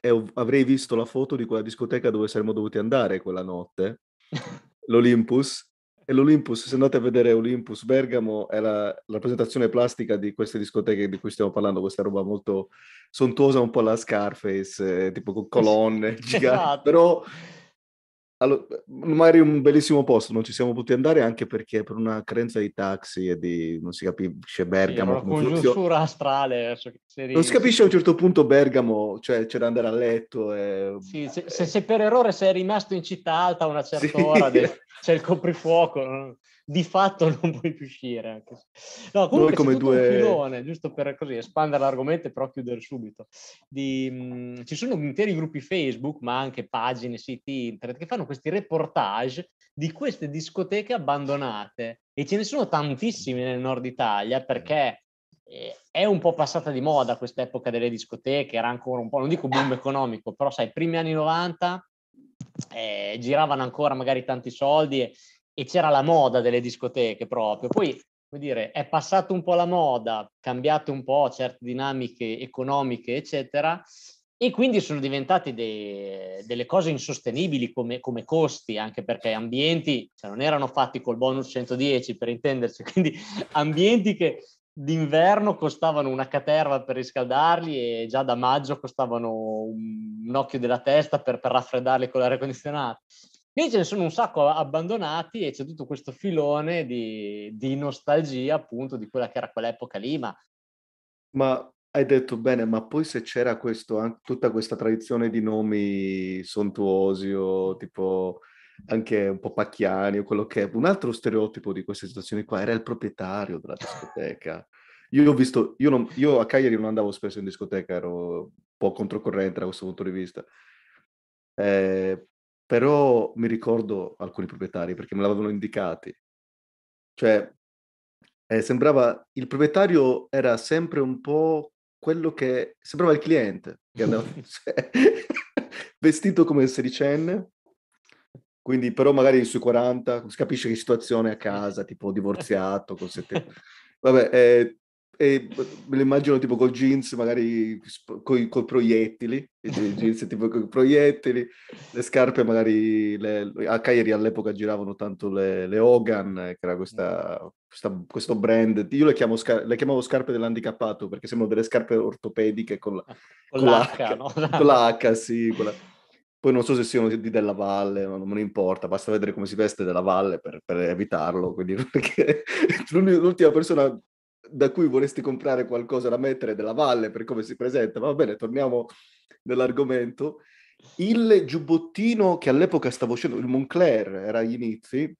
e avrei visto la foto di quella discoteca dove saremmo dovuti andare quella notte l'Olympus e l'Olympus, se andate a vedere Olympus Bergamo, è la rappresentazione plastica di queste discoteche di cui stiamo parlando, questa roba molto sontuosa, un po' la Scarface, eh, tipo con colonne giganti, esatto. però allora, magari un bellissimo posto, non ci siamo potuti andare anche perché per una carenza di taxi e di non si capisce Bergamo. Sì, come funziona. astrale. Cioè, Serie, non si capisce a un certo punto Bergamo, cioè c'è da andare a letto. E... Sì, se, eh. se, se, per errore sei rimasto in città alta a una certa sì. ora, c'è il coprifuoco di fatto non puoi più uscire. Anche. se... No, comunque Noi come due... filone, giusto per così espandere l'argomento e però chiudere subito. Di, mh, ci sono interi gruppi Facebook, ma anche pagine, siti internet, che fanno questi reportage di queste discoteche abbandonate. E ce ne sono tantissimi nel nord Italia perché eh, è un po' passata di moda quest'epoca delle discoteche, era ancora un po', non dico boom ah. economico, però sai, primi anni 90 eh, giravano ancora magari tanti soldi e, e c'era la moda delle discoteche proprio. Poi, come dire, è passata un po' la moda, cambiate un po' certe dinamiche economiche, eccetera, e quindi sono diventate dei, delle cose insostenibili come, come, costi, anche perché ambienti, cioè non erano fatti col bonus 110 per intenderci, quindi ambienti che d'inverno costavano una caterva per riscaldarli e già da maggio costavano un, un occhio della testa per, per raffreddarli con l'aria condizionata. Lì ce ne sono un sacco abbandonati e c'è tutto questo filone di, di nostalgia appunto di quella che era quell'epoca lì, ma... ma... hai detto bene, ma poi se c'era questo, tutta questa tradizione di nomi sontuosi o tipo anche un po' pacchiani o quello che è, un altro stereotipo di queste situazioni qua era il proprietario della discoteca. Io ho visto, io, non, io, a Cagliari non andavo spesso in discoteca, ero un po' controcorrente da questo punto di vista. Eh, però mi ricordo alcuni proprietari perché me l'avevano indicati. Cioè, eh, sembrava il proprietario era sempre un po' quello che sembrava il cliente che andava cioè, vestito come sedicenne, quindi però magari sui 40, si capisce che situazione a casa, tipo divorziato, con sette... Vabbè, eh, e me lo immagino tipo col jeans, magari coi, coi proiettili, i jeans tipo con proiettili, le scarpe magari, le, a Cagliari all'epoca giravano tanto le, le Hogan, che era questa, questa, questo brand, io le, chiamo, le, chiamavo scarpe dell'handicappato perché sembrano delle scarpe ortopediche con, la, con, con l'H, no? con l'H, sì, con la... Poi non so se siano di Della Valle, non me ne importa, basta vedere come si veste Della Valle per, per evitarlo. Quindi, perché l'ultima persona da cui vorresti comprare qualcosa da mettere della valle per come si presenta, va bene, torniamo nell'argomento. Il giubbottino che all'epoca stavo uscendo, il Moncler era agli inizi,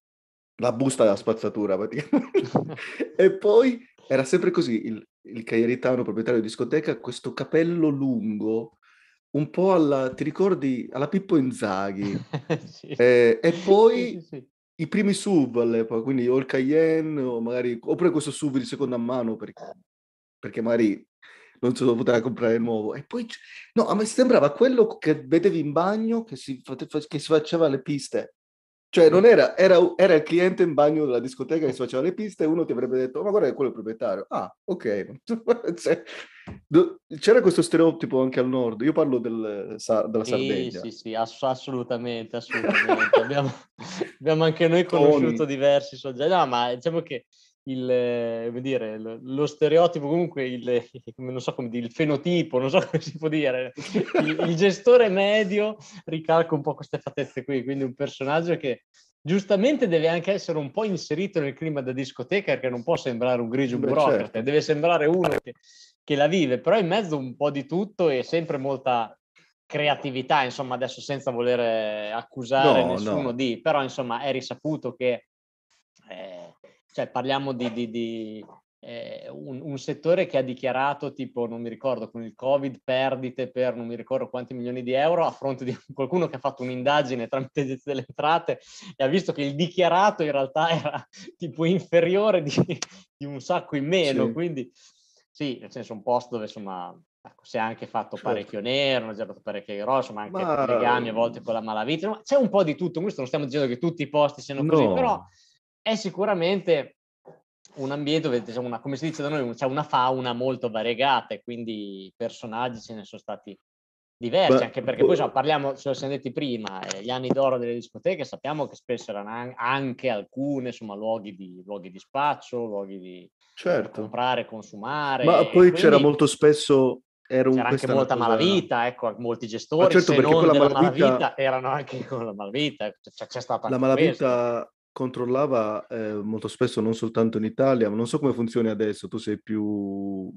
la busta della spazzatura praticamente. e poi era sempre così, il, il caieritano proprietario di discoteca, questo capello lungo, un po' alla, ti ricordi, alla Pippo Inzaghi. sì. eh, e poi sì, sì, i primi sub all'epoca, quindi o il Cayenne o magari, oppure questo sub di seconda mano perché, perché magari non se lo poteva comprare nuovo. E poi, no, a me sembrava quello che vedevi in bagno che si, che si faceva le piste. Cioè, non era, era, era, il cliente in bagno della discoteca che si faceva le piste e uno ti avrebbe detto, oh, ma guarda che quello è il proprietario. Ah, ok. cioè, do, c'era questo stereotipo anche al nord. Io parlo del, sa, della sì, Sardegna. Sì, sì, ass- assolutamente, assolutamente. abbiamo, abbiamo, anche noi conosciuto Tony. diversi soggetti. No, ma diciamo che il, eh, come dire, lo stereotipo, comunque il, non so come dire, il fenotipo, non so come si può dire, il, il gestore medio ricalca un po' queste fattezze qui, quindi un personaggio che giustamente deve anche essere un po' inserito nel clima da discoteca perché non può sembrare un grigio Beh, burocrate, certo. deve sembrare uno che, che, la vive, però in mezzo un po' di tutto e sempre molta creatività, insomma adesso senza voler accusare no, nessuno no. di, però insomma è risaputo che... Eh, cioè parliamo di, di, di eh, un, un, settore che ha dichiarato tipo, non mi ricordo, con il Covid perdite per non mi ricordo quanti milioni di euro a fronte di qualcuno che ha fatto un'indagine tramite l'agenzia delle entrate e ha visto che il dichiarato in realtà era tipo inferiore di, di un sacco in meno, sì. quindi sì, nel senso un posto dove insomma Ecco, si è anche fatto certo. parecchio nero, non hanno già fatto parecchio grosso, ma anche ma... legami a volte con la malavita. No, c'è un po' di tutto. Questo non stiamo dicendo che tutti i posti siano così, però è sicuramente un ambiente dove, diciamo, una, come si dice da noi, c'è una fauna molto variegata e quindi i personaggi ce ne sono stati diversi, Beh, anche perché poi boh. se parliamo, ce lo siamo detti prima, eh, gli anni d'oro delle discoteche sappiamo che spesso erano anche alcune, insomma, luoghi di, luoghi di spaccio, luoghi di certo. comprare, consumare. Ma poi c'era molto spesso era un, c'era anche molta malavita, ecco, molti gestori, Ma certo, se non la malavita, malavita, erano anche con la malavita, c'è, c'è stata La malavita controllava eh, molto spesso non soltanto in Italia, ma non so come funzioni adesso, tu sei più,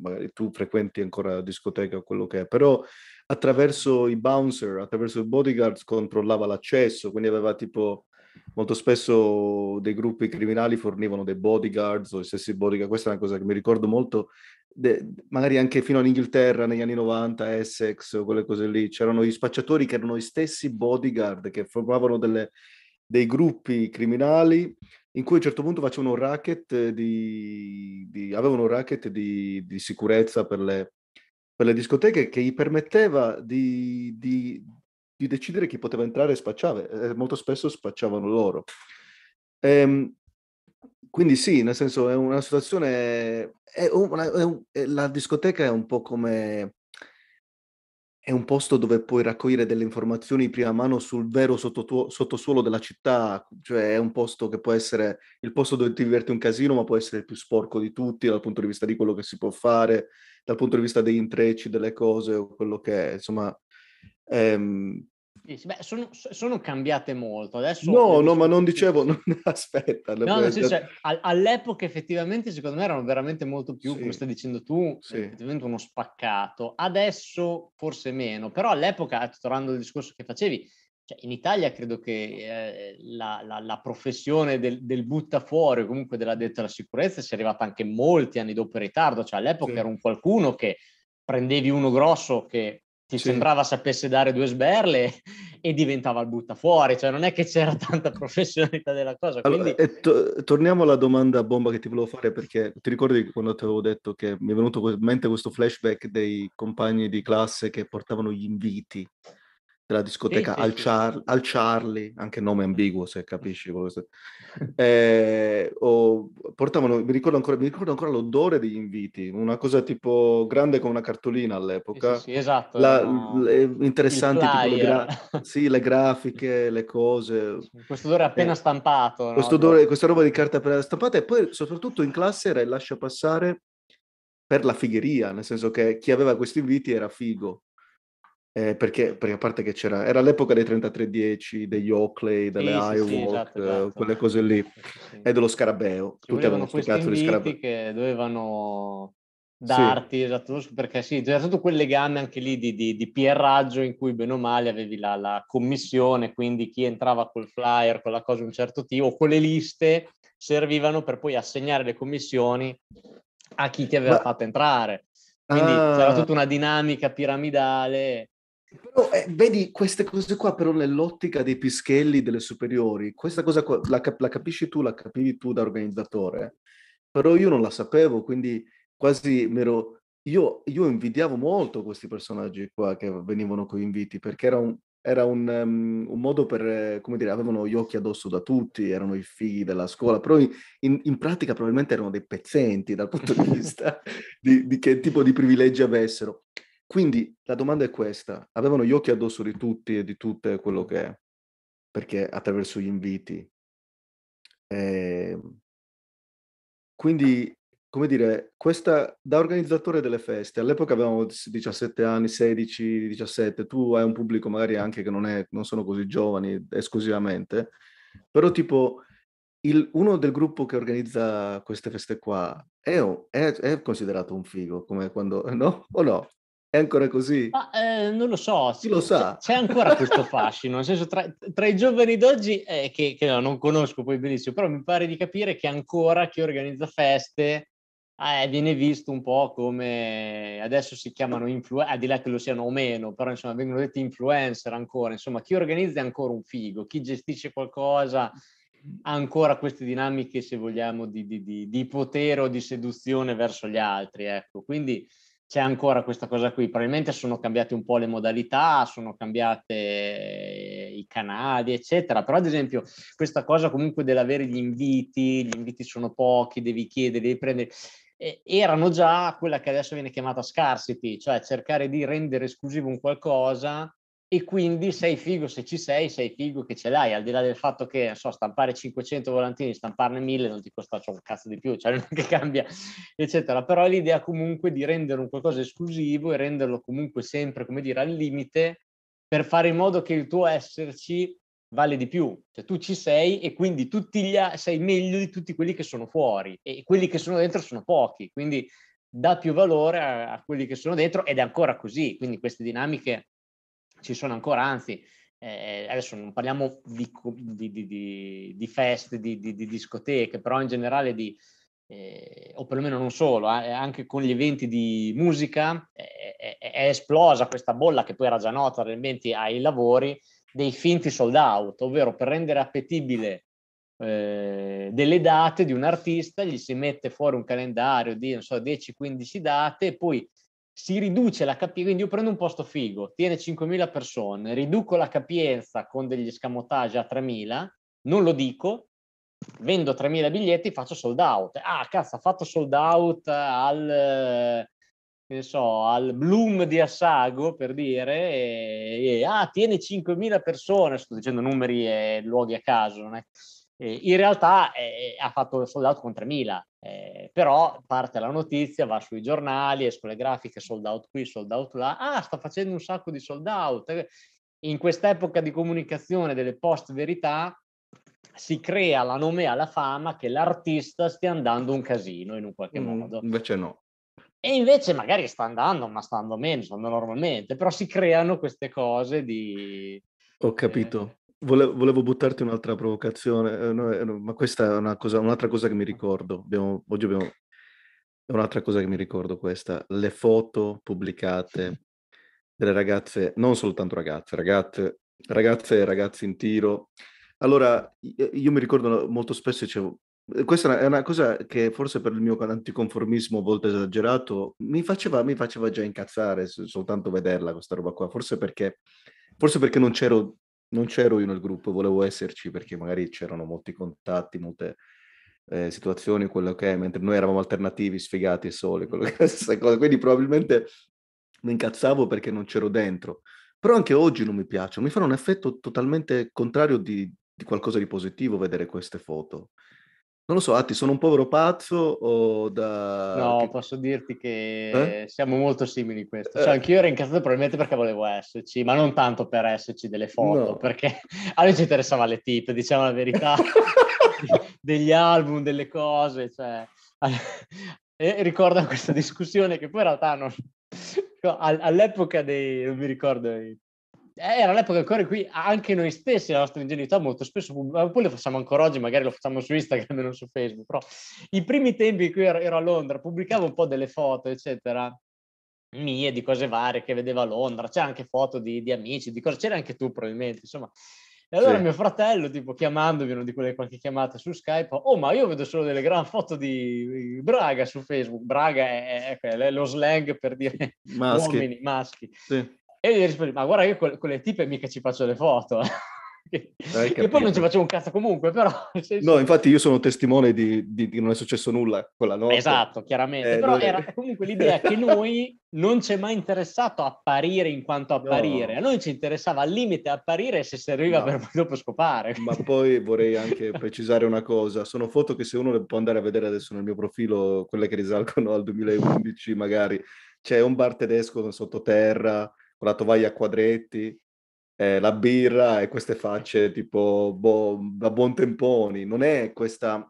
magari tu frequenti ancora discoteca o quello che è, però attraverso i bouncer, attraverso i bodyguards controllava l'accesso, quindi aveva tipo molto spesso dei gruppi criminali fornivano dei bodyguards o i stessi bodyguards, questa è una cosa che mi ricordo molto, de, magari anche fino all'Inghilterra negli anni 90, Essex o quelle cose lì, c'erano gli spacciatori che erano i stessi bodyguard che formavano delle dei gruppi criminali in cui a un certo punto facevano un racket di, di avevano un racket di, di sicurezza per le, per le, discoteche che gli permetteva di, di, decidere chi poteva entrare e spacciare. Eh, molto spesso spacciavano loro. Ehm, quindi sì, nel senso è una situazione, è una, è un, è, la discoteca è un po' come è un posto dove puoi raccogliere delle informazioni di prima mano sul vero sottotuo- sottosuolo della città, cioè è un posto che può essere il posto dove ti diverti un casino, ma può essere il più sporco di tutti dal punto di vista di quello che si può fare, dal punto di vista degli intrecci, delle cose o quello che è, insomma, ehm, Beh, sono, sono, cambiate molto. Adesso no, no, ma non dicevo, non, aspetta. No, nel senso, cioè, all'epoca effettivamente secondo me erano veramente molto più, sì. come stai dicendo tu, sì. effettivamente uno spaccato. Adesso forse meno, però all'epoca, tornando al discorso che facevi, cioè, in Italia credo che eh, la, la, la, professione del, del fuori, comunque dell'addetto alla sicurezza, sia arrivata anche molti anni dopo il ritardo. Cioè all'epoca sì. era un qualcuno che prendevi uno grosso che ti sì. sembrava sapesse dare due sberle e diventava il buttafuori, cioè non è che c'era tanta professionalità della cosa. Quindi... Allora, to- torniamo alla domanda bomba che ti volevo fare perché ti ricordi quando ti avevo detto che mi è venuto in mente questo flashback dei compagni di classe che portavano gli inviti della discoteca sì, al, Char- sì. al, Charlie, anche nome ambiguo se capisci. eh, o portavano, mi ricordo, ancora, mi ricordo ancora l'odore degli inviti, una cosa tipo grande come una cartolina all'epoca. Sì, esatto. La, no. le, interessanti tipo le, gra- sì, le grafiche, le cose. Questo odore appena eh, stampato. No? Questo odore, questa roba di carta appena stampata e poi soprattutto in classe era il lascia passare per la figheria, nel senso che chi aveva questi inviti era figo eh, perché, perché, a parte che c'era, era l'epoca dei 3310, degli Oakley, delle sì, Iowa, sì, sì, esatto, eh, esatto. quelle cose lì, e dello Scarabeo. Ci Tutti avevano questo cazzo di Scarabeo. che dovevano darti, esatto, perché sì, c'era tutto quel legame anche lì di, di, di pierraggio in cui bene o male avevi la, la commissione, quindi chi entrava col flyer, con la cosa di un certo tipo, con le liste, servivano per poi assegnare le commissioni a chi ti aveva Ma... fatto entrare. Quindi ah. c'era tutta una dinamica piramidale però eh, vedi queste cose qua, però nell'ottica dei pischelli delle superiori, questa cosa qua la, cap- la, capisci tu, la capivi tu da organizzatore, però io non la sapevo, quindi quasi mi ero... Io, io invidiavo molto questi personaggi qua che venivano coinviti perché era un, era un, um, un, modo per, come dire, avevano gli occhi addosso da tutti, erano i figli della scuola, però in, in pratica probabilmente erano dei pezzenti dal punto di vista di, di, che tipo di privilegi avessero. Quindi la domanda è questa, avevano gli occhi addosso di tutti e di tutte quello che è, perché attraverso gli inviti. E ehm, quindi, come dire, questa, da organizzatore delle feste, all'epoca avevamo 17 anni, 16, 17, tu hai un pubblico magari anche che non, è, non sono così giovani esclusivamente, però tipo il, uno del gruppo che organizza queste feste qua è, è, è considerato un figo, come quando, no? O no? È ancora così? Ma, eh, non lo so. Chi lo sa? C'è, c'è ancora questo fascino. Nel senso, tra, tra i giovani d'oggi, eh, che, che no, non conosco poi benissimo, però mi pare di capire che ancora chi organizza feste eh, viene visto un po' come adesso si chiamano influencer, al di là che lo siano o meno, però insomma vengono detti influencer ancora, insomma chi organizza è ancora un figo, chi gestisce qualcosa ha ancora queste dinamiche, se vogliamo, di, di, di, di potere o di seduzione verso gli altri, ecco, quindi c'è ancora questa cosa qui, probabilmente sono cambiate un po' le modalità, sono cambiate i canali, eccetera, però ad esempio questa cosa comunque dell'avere gli inviti, gli inviti sono pochi, devi chiedere, devi prendere, erano già quella che adesso viene chiamata scarcity, cioè cercare di rendere esclusivo un qualcosa e quindi sei figo se ci sei, sei figo che ce l'hai, al di là del fatto che, so, stampare 500 volantini, stamparne 1000 non ti costa cioè, un cazzo di più, cioè non che cambia, eccetera. Però l'idea comunque di rendere un qualcosa esclusivo e renderlo comunque sempre, come dire, al limite per fare in modo che il tuo esserci vale di più, cioè tu ci sei e quindi tutti gli a- sei meglio di tutti quelli che sono fuori e quelli che sono dentro sono pochi, quindi dà più valore a, a quelli che sono dentro ed è ancora così, quindi queste dinamiche ci sono ancora, anzi, eh, adesso non parliamo di, di, di, di feste, di, discoteche, però in generale di, eh, o perlomeno non solo, eh, anche con gli eventi di musica eh, eh, eh, è esplosa questa bolla che poi era già nota realmente ai lavori dei finti sold out, ovvero per rendere appetibile delle date di un artista, gli si mette fuori un calendario di non so, 10-15 date e poi si riduce la capienza, quindi io prendo un posto figo, tiene 5.000 persone, riduco la capienza con degli scamotage a 3.000, non lo dico, vendo 3.000 biglietti, faccio sold out. Ah, cazzo, ha fatto sold out al, so, al Bloom di Assago, per dire, e, e ah, tiene 5.000 persone, sto dicendo numeri e luoghi a caso, non è eh, in realtà eh, eh, ha fatto il soldato con 3.000, eh, però parte la notizia, va sui giornali, escono le grafiche, sold out qui, sold out là, ah sta facendo un sacco di sold out. In quest'epoca di comunicazione delle post verità si crea la nomea, la fama che l'artista stia andando un casino in un qualche mm, modo. Invece no. E invece magari sta andando, ma sta andando meno, sta andando normalmente, però si creano queste cose di... Ho capito. Eh, Volevo, volevo buttarti un'altra provocazione, eh, eh, no, ma questa è una cosa, un'altra cosa che mi ricordo. Abbiamo, oggi abbiamo un'altra cosa che mi ricordo questa, le foto pubblicate delle ragazze, non soltanto ragazze, ragazze, ragazze e ragazzi in tiro. Allora, eh, io mi ricordo molto spesso, dicevo, eh, questa è una cosa che forse per il mio anticonformismo a volte esagerato mi faceva, mi faceva già incazzare soltanto vederla questa roba qua, forse perché, forse perché non c'ero non c'ero io nel gruppo, volevo esserci perché magari c'erano molti contatti, molte eh, situazioni, quello che è, mentre noi eravamo alternativi, sfigati e soli, quello che è la cosa. Quindi probabilmente mi incazzavo perché non c'ero dentro. Però anche oggi non mi piacciono, mi fanno un effetto totalmente contrario di, di qualcosa di positivo vedere queste foto. Non lo so, Atti, sono un povero pazzo o da... No, che... posso dirti che eh? siamo molto simili in questo. Eh. Cioè, eh. anch'io ero incazzato probabilmente perché volevo esserci, ma non tanto per esserci delle foto, no. perché a noi ci interessava le tip, diciamo la verità, degli album, delle cose, cioè... E ricordo questa discussione che poi in realtà non... all'epoca dei... non mi ricordo eh, era l'epoca ancora cui anche noi stessi, la nostra ingenuità molto spesso, poi lo facciamo ancora oggi, magari lo facciamo su Instagram e non su Facebook, però i primi tempi in cui ero, ero a Londra pubblicavo un po' delle foto, eccetera, mie, di cose varie che vedeva a Londra, c'era anche foto di, di amici, di cose, c'era anche tu probabilmente, insomma. E allora sì. mio fratello, tipo chiamandomi, una di quelle qualche chiamata su Skype, oh ma io vedo solo delle gran foto di Braga su Facebook, Braga è, è, è lo slang per dire maschi. uomini, maschi. Sì. E gli rispondi, ma guarda, io con, con le tipe mica ci faccio le foto. e poi non ci facevo un cazzo comunque, però... No, infatti io sono testimone di, di, di non è successo nulla quella notte. Esatto, chiaramente. Eh, però noi... era comunque l'idea che noi non ci è mai interessato apparire in quanto apparire. No. A noi ci interessava al limite apparire se serviva no. per poi dopo scopare. Ma poi vorrei anche precisare una cosa. Sono foto che se uno le può andare a vedere adesso nel mio profilo, quelle che risalgono al 2011 magari. C'è un bar tedesco sottoterra con la tovaglia a quadretti, eh, la birra e queste facce tipo boh, da buon temponi. Non è questa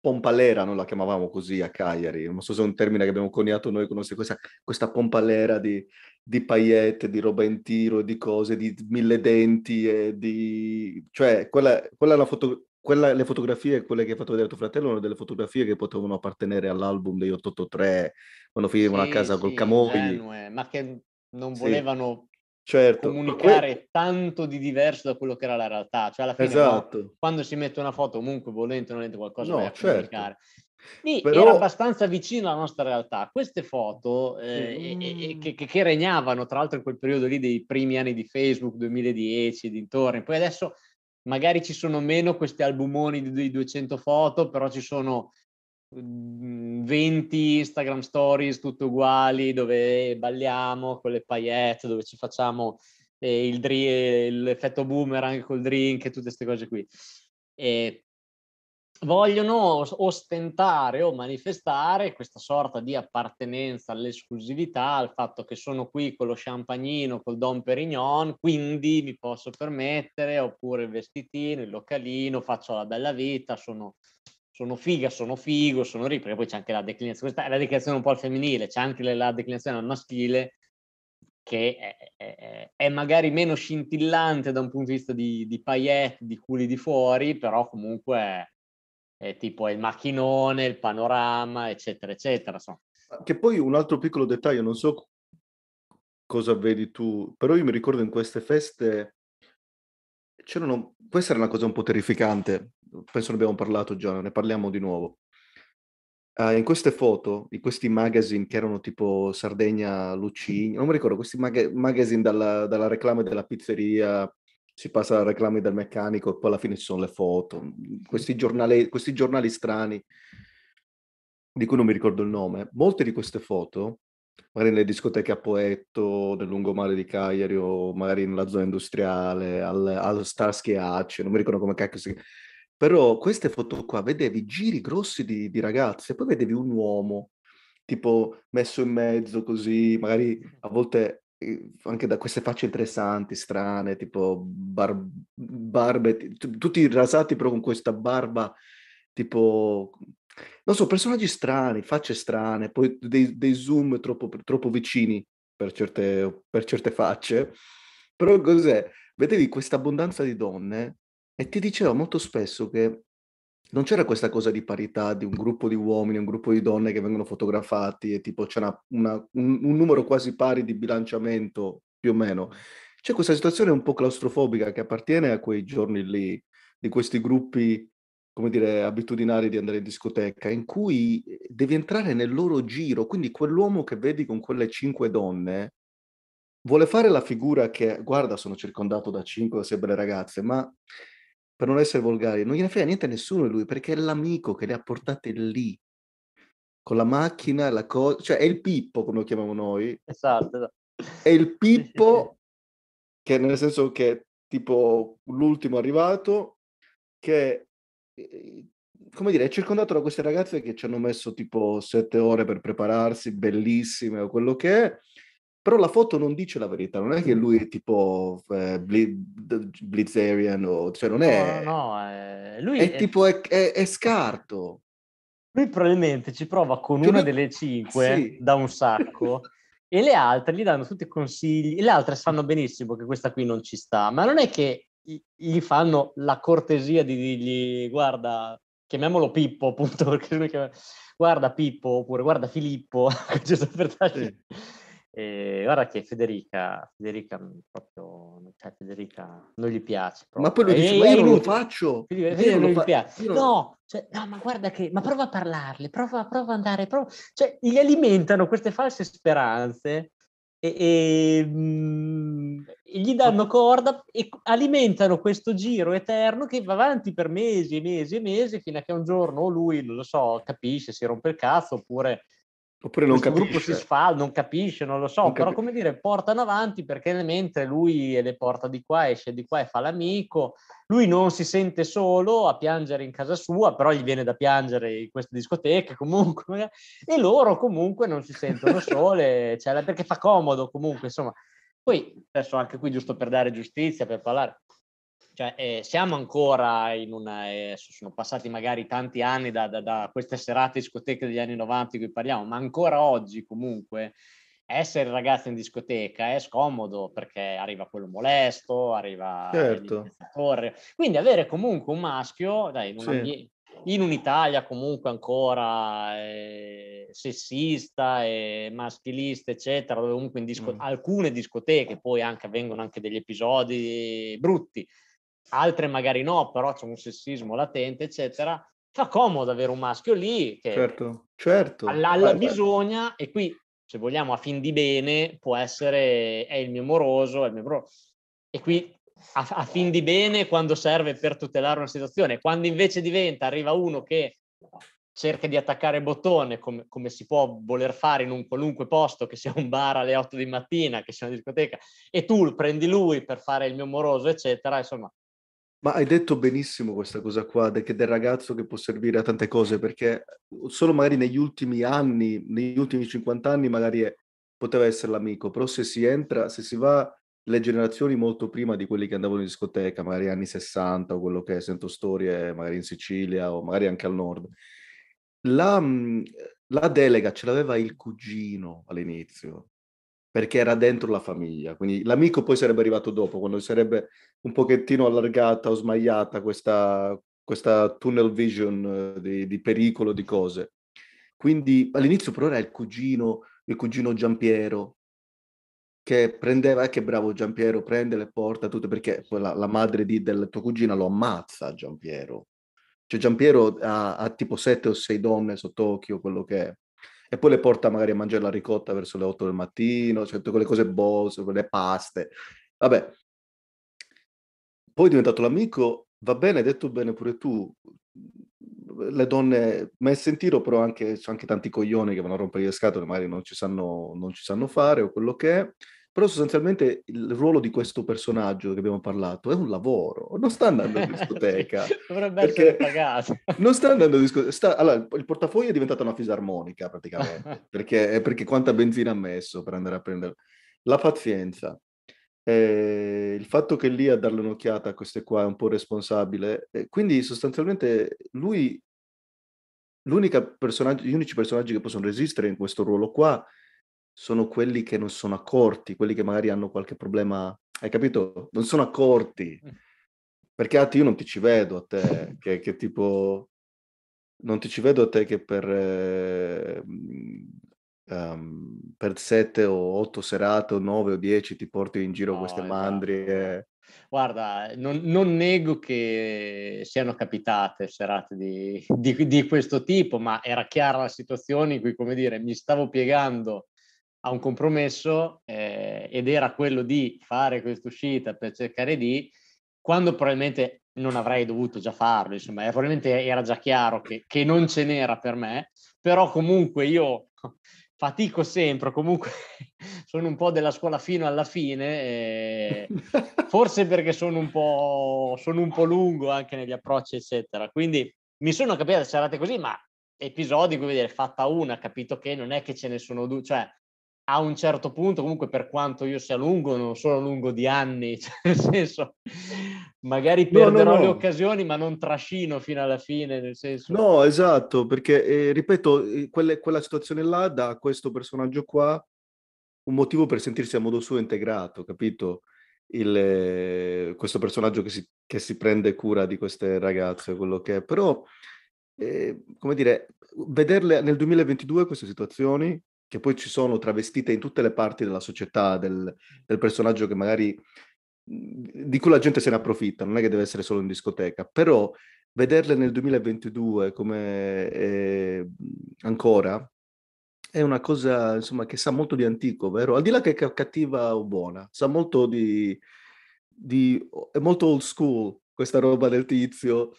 pompalera, non la chiamavamo così a Cagliari, non so se è un termine che abbiamo coniato noi con questa, questa pompalera di, di paillette, di roba in tiro, di cose, di mille denti, e di... cioè quella, quella è la foto, quella, le fotografie, quelle che hai fatto vedere tuo fratello, erano delle fotografie che potevano appartenere all'album degli 883 quando finivano sì, a casa sì, col Camogli. Ma che non volevano sì, certo. comunicare que... tanto di diverso da quello che era la realtà. Cioè, alla fine, esatto. quando, quando, si mette una foto, comunque volente o nolente qualcosa no, da certo. comunicare. Lì Però... era abbastanza vicino alla nostra realtà. Queste foto eh, mm. che, che, regnavano, tra l'altro, in quel periodo lì dei primi anni di Facebook, 2010 e dintorni, poi adesso magari ci sono meno questi albumoni di 200 foto, però ci sono 20 Instagram stories tutte uguali dove balliamo con le paillette, dove ci facciamo eh, il dri- l'effetto boomerang col drink e tutte queste cose qui. E vogliono ostentare o manifestare questa sorta di appartenenza all'esclusività, al fatto che sono qui con lo champagnino, col Don Perignon, quindi mi posso permettere, oppure il vestitino, il localino, faccio la bella vita, sono sono figa, sono figo, sono ricco, perché poi c'è anche la declinazione, questa è la declinazione un po' al femminile, c'è anche la declinazione al maschile che è, è, è magari meno scintillante da un punto di vista di, di paillette, di culi di fuori, però comunque è, tipo il macchinone, il panorama, eccetera, eccetera. Insomma. Ah, che poi un altro piccolo dettaglio, non so cosa vedi tu, però io mi ricordo in queste feste c'erano, questa era una cosa un po' terrificante, penso ne abbiamo parlato già, ne parliamo di nuovo. Uh, in queste foto, in questi magazine che erano tipo Sardegna, Lucini, non mi ricordo, questi mag- magazine dalla, dalla reclame della pizzeria, si passa alla reclame del meccanico e poi alla fine ci sono le foto, mhmm, questi, giornali, questi giornali strani di cui non mi ricordo il nome, molte di queste foto, magari nelle discoteche a Poetto, nel lungomare di Cagliari o magari nella zona industriale, al, al Starsky Hatch, non mi ricordo come cacchio si chiama, però queste foto qua vedevi giri grossi di, di ragazze, poi vedevi un uomo tipo messo in mezzo così, magari a volte eh, anche da queste facce interessanti, strane, tipo bar- barbe, t- tutti rasati però con questa barba, tipo, non so, personaggi strani, facce strane, poi dei, dei zoom troppo, troppo vicini per certe, per certe facce. Però cos'è? Vedevi questa abbondanza di donne e ti dicevo molto spesso che non c'era questa cosa di parità di un gruppo di uomini un gruppo di donne che vengono fotografati e tipo c'è una, una, un, un, numero quasi pari di bilanciamento più o meno. C'è questa situazione un po' claustrofobica che appartiene a quei giorni lì, di questi gruppi, come dire, abitudinari di andare in discoteca, in cui eh, devi entrare nel loro giro. Quindi quell'uomo che vedi con quelle cinque donne vuole fare la figura che, guarda, sono circondato da cinque o sei belle ragazze, ma per non essere volgari, non gliene frega niente a nessuno lui, perché è l'amico che le ha portate lì, con la macchina, la cosa, cioè è il Pippo, come lo chiamiamo noi. Esatto, esatto. È il Pippo, che nel senso che è tipo l'ultimo arrivato, che, eh, come dire, è circondato da queste ragazze che ci hanno messo tipo sette ore per prepararsi, bellissime o quello che è, però la foto non dice la verità, non è che lui è tipo eh, Blizzarian o... Cioè non è... No, no, eh, lui è, è tipo... È, è, è, scarto. Lui probabilmente ci prova con cioè, una delle cinque sì. da un sacco e le altre gli danno tutti i consigli. Le altre sanno benissimo che questa qui non ci sta, ma non è che gli fanno la cortesia di dirgli guarda, chiamiamolo Pippo appunto, perché lui chiama... guarda Pippo oppure guarda Filippo, giusto per dargli... Sì e guarda che Federica, Federica proprio, cioè Federica non gli piace. Proprio. Ma poi lo dice, ma io non lo faccio. non gli piace. No, cioè, no, ma guarda che, ma prova a parlarle, prova, prova a andare, prova... Cioè, gli alimentano queste false speranze e, e mh, mm, gli danno corda e alimentano questo giro eterno che va avanti per mesi e mesi e mesi fino a che un giorno lui, non lo so, capisce, si rompe il cazzo oppure Oppure non capisce. gruppo si sfalda, non capisce, non lo so, non però cap- come dire, portano avanti perché mentre lui le porta di qua, esce di qua e fa l'amico, lui non si sente solo a piangere in casa sua, però gli viene da piangere in queste discoteche comunque, e loro comunque non si sentono sole, cioè, perché fa comodo comunque, insomma. Poi, adesso anche qui giusto per dare giustizia, per parlare, cioè, eh, siamo ancora in una... Eh, sono passati magari tanti anni da, da, da queste serate discoteche degli anni 90 di cui parliamo, ma ancora oggi comunque essere ragazzi in discoteca è scomodo perché arriva quello molesto, arriva certo. il Quindi avere comunque un maschio dai, in, un sì. ambie- in un'Italia comunque ancora eh, sessista e maschilista, eccetera, dove comunque in disco- mm. alcune discoteche poi anche avvengono anche degli episodi brutti altre magari no, però c'è un sessismo latente, eccetera, fa comodo avere un maschio lì che certo, certo. all'alla bisogna e qui, se vogliamo, a fin di bene può essere, è il mio moroso, è il mio bro. E qui a, a fin di bene quando serve per tutelare una situazione, quando invece diventa, arriva uno che cerca di attaccare bottone come, come, si può voler fare in un qualunque posto, che sia un bar alle 8 di mattina, che sia una discoteca, e tu prendi lui per fare il mio moroso, eccetera, insomma, ma hai detto benissimo questa cosa qua, che del ragazzo che può servire a tante cose, perché eh, solo magari negli ultimi anni, negli ultimi 50 anni magari è, poteva essere l'amico, però se si entra, se si va le generazioni molto prima di quelli che andavano in discoteca, magari anni 60 o quello che è, sento storie magari in Sicilia o magari anche al nord, la, mm, la delega ce l'aveva il cugino all'inizio, perché era dentro la famiglia. Quindi l'amico poi sarebbe arrivato dopo, quando sarebbe un pochettino allargata o smagliata questa, questa tunnel vision eh, di, di, pericolo di cose. Quindi all'inizio però era il cugino, il cugino Giampiero, che prendeva, eh, che bravo Giampiero, prende le porta tutte, perché la, la madre di, del tuo cugina lo ammazza Giampiero. Cioè Giampiero ha, ha tipo sette o sei donne sott'occhio, quello che è. E poi le porta magari a mangiare la ricotta verso le otto del mattino, cioè tutte quelle cose boss, quelle paste. Vabbè, poi è diventato l'amico, va bene, hai detto bene pure tu, mhmm, le donne messe in sentito, però anche, c'è anche tanti coglioni che vanno a rompere le scatole, magari non ci sanno, non ci sanno fare o quello che è. Però sostanzialmente il ruolo di questo personaggio che abbiamo parlato è un lavoro, non sta andando in discoteca. Dovrebbe essere pagato. Non sta andando in discoteca. Sta, allora, il portafoglio è diventato una fisarmonica praticamente, perché, perché quanta benzina ha messo per andare a prendere. La pazienza, eh, il fatto che lì a darle un'occhiata a queste qua è un po' responsabile. Eh, quindi sostanzialmente lui, personaggio, gli unici personaggi che possono resistere in questo ruolo qua sono quelli che non sono accorti, quelli che magari hanno qualche problema, hai capito? Non sono accorti. Mm. Perché a te io non ti ci vedo a te, che, che tipo non ti ci vedo a te che per eh, um, per sette o otto serate o nove o dieci ti porti in giro no, queste esatto. mandrie. Guarda, eh, non, non, nego che siano capitate serate di, di, di, questo tipo, ma era chiara la situazione in cui, come dire, mi stavo piegando a un compromesso eh, ed era quello di fare questa uscita per cercare di, quando probabilmente non avrei dovuto già farlo, insomma, eh, probabilmente era già chiaro che, che non ce n'era per me, però comunque io fatico sempre, comunque sono un po' della scuola fino alla fine, eh, forse perché sono un, sono un, po', lungo anche negli approcci, eccetera. Quindi mi sono capito se serate così, ma episodi, come dire, fatta una, capito che non è che ce ne sono due, cioè a un certo punto, comunque per quanto io sia lungo, non sono lungo di anni, cioè nel senso, magari perderò no, no, no. le occasioni, ma non trascino fino alla fine, nel senso... No, esatto, perché, eh, ripeto, eh, quelle, quella situazione là dà a questo personaggio qua un motivo per sentirsi a modo suo integrato, capito? Il, eh, questo personaggio che si, che si, prende cura di queste ragazze, quello che è, però... Eh, come dire, vederle nel 2022 queste situazioni che poi ci sono travestite in tutte le parti della società, del, del personaggio che magari mhmm, di cui la gente se ne approfitta, non è che deve essere solo in discoteca, però vederle nel 2022 come eh, ancora è una cosa insomma, che sa molto di antico, vero? Al di là che è cattiva o buona, sa molto di, di è molto old school questa roba del tizio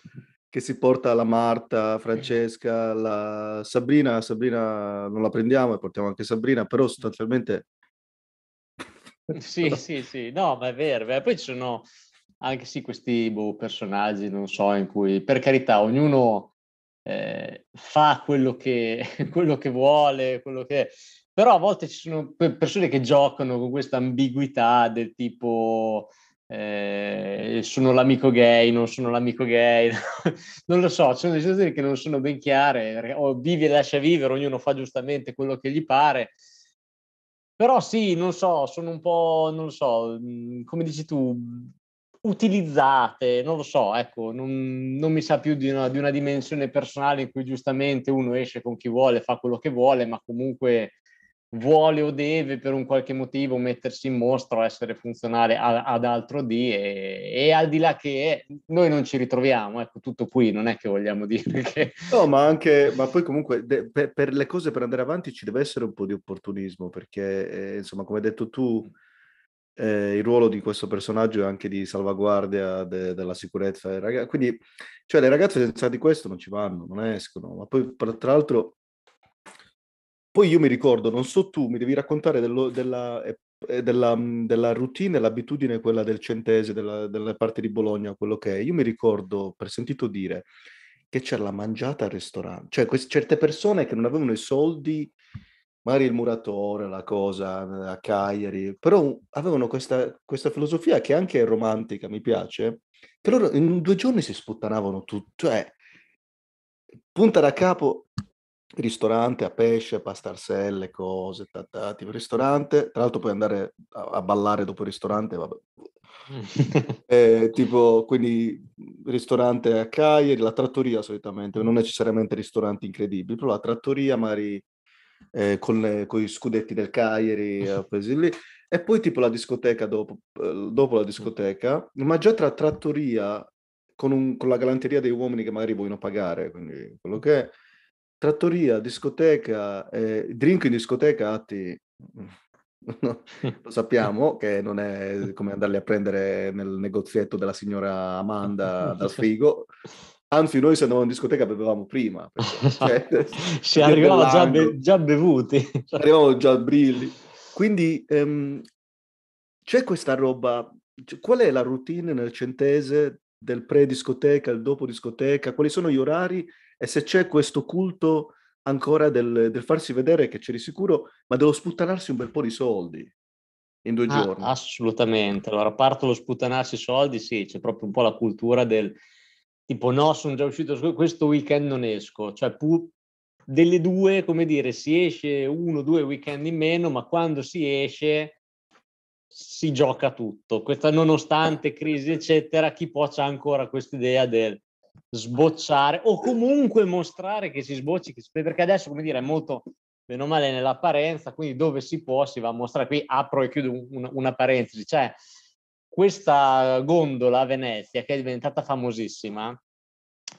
che si porta la Marta, Francesca, la Sabrina. Sabrina non la prendiamo e portiamo anche Sabrina, però sostanzialmente... sì, sì, sì, no, ma è vero. Beh, poi ci sono anche sì questi boh, personaggi, non so, in cui per carità ognuno eh, fa quello che, quello che vuole, quello che... però a volte ci sono persone che giocano con questa ambiguità del tipo eh, sono l'amico gay, non sono l'amico gay, non lo so, ci sono delle situazioni che non sono ben chiare, o vivi e lascia vivere, ognuno fa giustamente quello che gli pare. Però sì, non so, sono un po', non so, come dici tu, utilizzate, non lo so, ecco, non, non mi sa più di una, di una dimensione personale in cui giustamente uno esce con chi vuole, fa quello che vuole, ma comunque vuole o deve per un qualche motivo mettersi in mostra essere funzionale a, ad altro di e, e, al di là che è, noi non ci ritroviamo, ecco tutto qui, non è che vogliamo dire che... No, ma anche, ma poi comunque de, per, per, le cose per andare avanti ci deve essere un po' di opportunismo perché eh, insomma come hai detto tu eh, il ruolo di questo personaggio è anche di salvaguardia de, della sicurezza dei ragazzi, quindi cioè le ragazze senza di questo non ci vanno, non escono, ma poi tra l'altro poi io mi ricordo, non so tu, mi devi raccontare dello, della, eh, eh, della, mm, della, routine, l'abitudine quella del centese, della, della parte di Bologna, quello che è. Io mi ricordo, per sentito dire, che c'era la mangiata al ristorante. Cioè, queste, certe persone che non avevano i soldi, magari il muratore, la cosa, eh, a Cagliari, però avevano questa, questa filosofia che anche è romantica, mi piace, che loro in due giorni si sputtanavano tutto. Cioè, punta da capo, ristorante a pesce, pastarselle, cose, tata, tipo ristorante, tra l'altro puoi andare a, a ballare dopo il ristorante, vabbè. eh, tipo quindi ristorante a Cagliari, la trattoria solitamente, non necessariamente ristoranti incredibili, però la trattoria magari eh, con, le, con, i scudetti del Cagliari eh, appesi lì, e poi tipo la discoteca dopo, eh, dopo la discoteca, ma già tra trattoria con, un, con la galanteria dei uomini che magari vogliono pagare, quindi quello che è, trattoria, discoteca, eh, drink in discoteca, Atti, no, lo sappiamo che non è come andarli a prendere nel negozietto della signora Amanda dal frigo. Anzi, noi se andavamo in discoteca bevevamo prima. Ci cioè, si già, be- già, bevuti. Arrivavamo già brilli. Quindi ehm, c'è questa roba. Cioè, qual è la routine nel centese del pre-discoteca, il dopo discoteca? Quali sono gli orari e se c'è questo culto ancora del, del farsi vedere che c'è di sicuro, ma dello sputtanarsi un bel po' di soldi in due ah, giorni. Assolutamente, allora a parte lo sputtanarsi soldi, sì, c'è proprio un po' la cultura del tipo no, sono già uscito, questo weekend non esco, cioè pu- delle due, come dire, si esce uno, due weekend in meno, ma quando si esce si gioca tutto. Questa nonostante crisi, eccetera, chi può c'ha ancora questa idea del sbocciare o comunque mostrare che si sbocci, perché adesso, come dire, è molto meno male nell'apparenza, quindi dove si può si va a mostrare. Qui apro e chiudo un, una parentesi, cioè questa gondola a Venezia che è diventata famosissima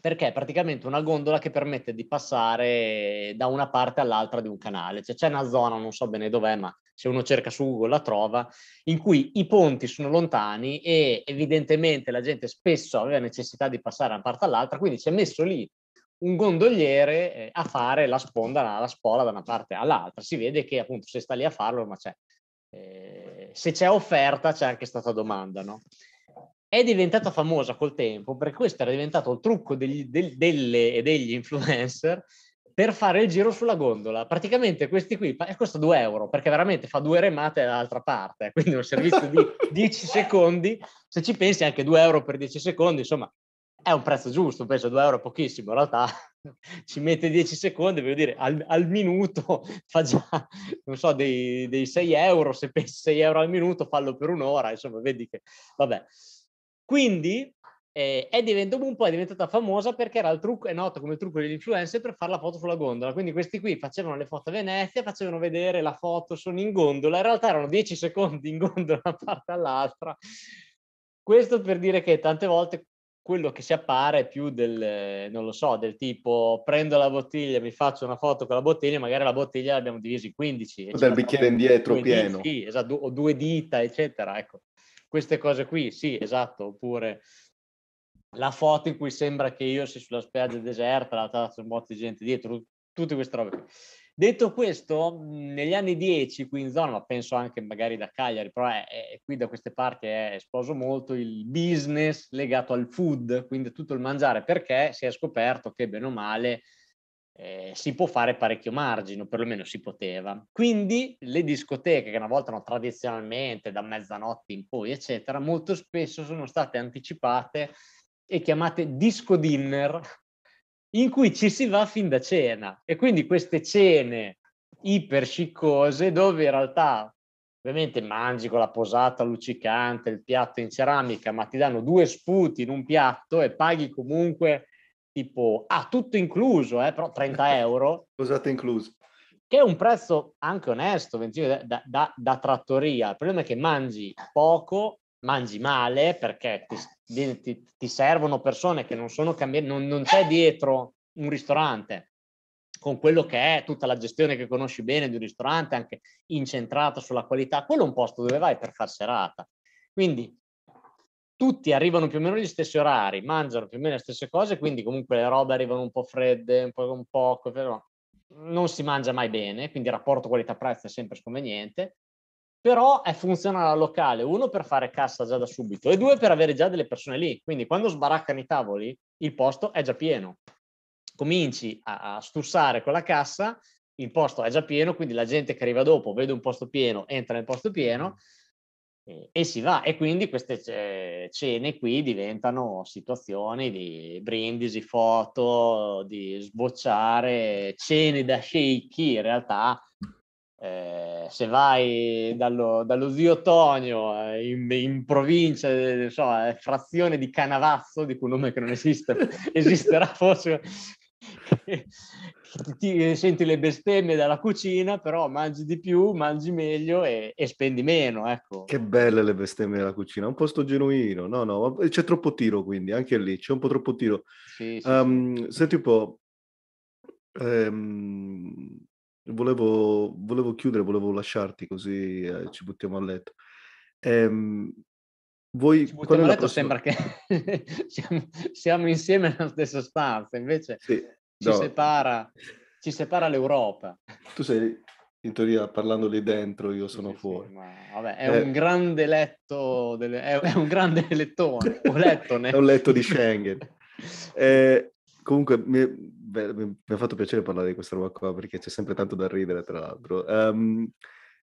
perché è praticamente una gondola che permette di passare da una parte all'altra di un canale. Cioè c'è una zona, non so bene dov'è, ma se uno cerca su Google la trova, in cui i ponti sono lontani e evidentemente la gente spesso aveva necessità di passare da una parte all'altra, quindi si è messo lì un gondoliere eh, a fare la sponda, la spola da una parte all'altra. Si vede che appunto se sta lì a farlo, ma c'è, eh, se c'è offerta c'è anche stata domanda, no? è diventata famosa col tempo perché questo era diventato il trucco degli, del, delle e degli influencer per fare il giro sulla gondola. Praticamente questi qui costa 2 euro perché veramente fa due remate dall'altra parte, eh, quindi un servizio di 10 secondi, se ci pensi anche 2 euro per 10 secondi, insomma è un prezzo giusto, penso 2 euro pochissimo, in realtà ci mette 10 secondi, voglio dire, al, al minuto fa già, non so, dei, dei 6 euro, se pensi 6 euro al minuto fallo per un'ora, insomma vedi che, vabbè. Quindi eh, è diventato un po' è diventata famosa perché era il trucco, è noto come il trucco degli influencer per fare la foto sulla gondola. Quindi questi qui facevano le foto a Venezia, facevano vedere la foto, sono in gondola. In realtà erano 10 secondi in gondola da una parte all'altra. Questo per dire che tante volte quello che si appare è più del, non lo so, del tipo prendo la bottiglia, mi faccio una foto con la bottiglia, magari la bottiglia l'abbiamo divisa in 15. O del bicchiere indietro pieno. sì, esatto, o due dita, eccetera. Ecco queste cose qui, sì, esatto, oppure la foto in cui sembra che io sia sulla spiaggia deserta, la tazza un po' di gente dietro, tutte queste robe qui. Detto questo, negli anni 10 qui in zona, ma penso anche magari da Cagliari, però è, è, qui da queste parti è esploso molto il business legato al food, quindi tutto il mangiare, perché si è scoperto che bene o male eh, si può fare parecchio margine, o perlomeno si poteva. Quindi le discoteche, che una volta erano tradizionalmente da mezzanotte in poi, eccetera, molto spesso sono state anticipate e chiamate disco dinner, in cui ci si va fin da cena. E quindi queste cene ipersciccose, dove in realtà ovviamente mangi con la posata luccicante, il piatto in ceramica, ma ti danno due sputi in un piatto e paghi comunque tipo, ah, tutto incluso, eh, però 30 euro. Scusate, incluso. Che è un prezzo anche onesto, da, da, da trattoria. Il problema è che mangi poco, mangi male, perché ti, ti, ti servono persone che non sono cambiate, non, non c'è dietro un ristorante con quello che è tutta la gestione che conosci bene di un ristorante, anche incentrata sulla qualità, quello è un posto dove vai per far serata. Quindi tutti arrivano più o meno agli stessi orari, mangiano più o meno le stesse cose, quindi comunque le robe arrivano un po' fredde, un po' con poco, però non si mangia mai bene, quindi il rapporto qualità-prezzo è sempre sconveniente, però è funzionale al locale, uno per fare cassa già da subito e due per avere già delle persone lì, quindi quando sbaraccano i tavoli il posto è già pieno. Cominci a, a stussare con la cassa, il posto è già pieno, quindi la gente che arriva dopo vede un posto pieno, entra nel posto pieno e si va. E quindi queste eh, cene qui diventano situazioni di brindisi, foto, di sbocciare, cene da sceicchi in realtà. Eh, se vai dallo, dallo zio Tonio eh, in, in, provincia, eh, so, eh, frazione di Canavazzo, di cui nome che non esiste, esisterà forse, ti eh, senti le bestemmie dalla cucina, però mangi di più, mangi meglio e, e spendi meno. Ecco. Che belle le bestemmie della cucina, un posto genuino, no, no, c'è troppo tiro quindi, anche lì c'è un po' troppo tiro. Sì, sì, um, sì. Senti un po', ehm, volevo, volevo, chiudere, volevo lasciarti così eh, ci buttiamo a letto. Ehm, voi, qual è la sembra che siamo, siamo, insieme nella stessa stanza, invece... Sì. Ci no. separa, ci separa l'Europa. Tu sei in teoria parlando lì dentro, io sono sì, fuori. Sì, ma, vabbè, è, eh, un grande letto, delle, è, è, un grande lettone, o lettone. è un letto di Schengen. Eh, comunque mi, beh, mi, ha fatto piacere parlare di questa roba qua perché c'è sempre tanto da ridere, tra l'altro. Um,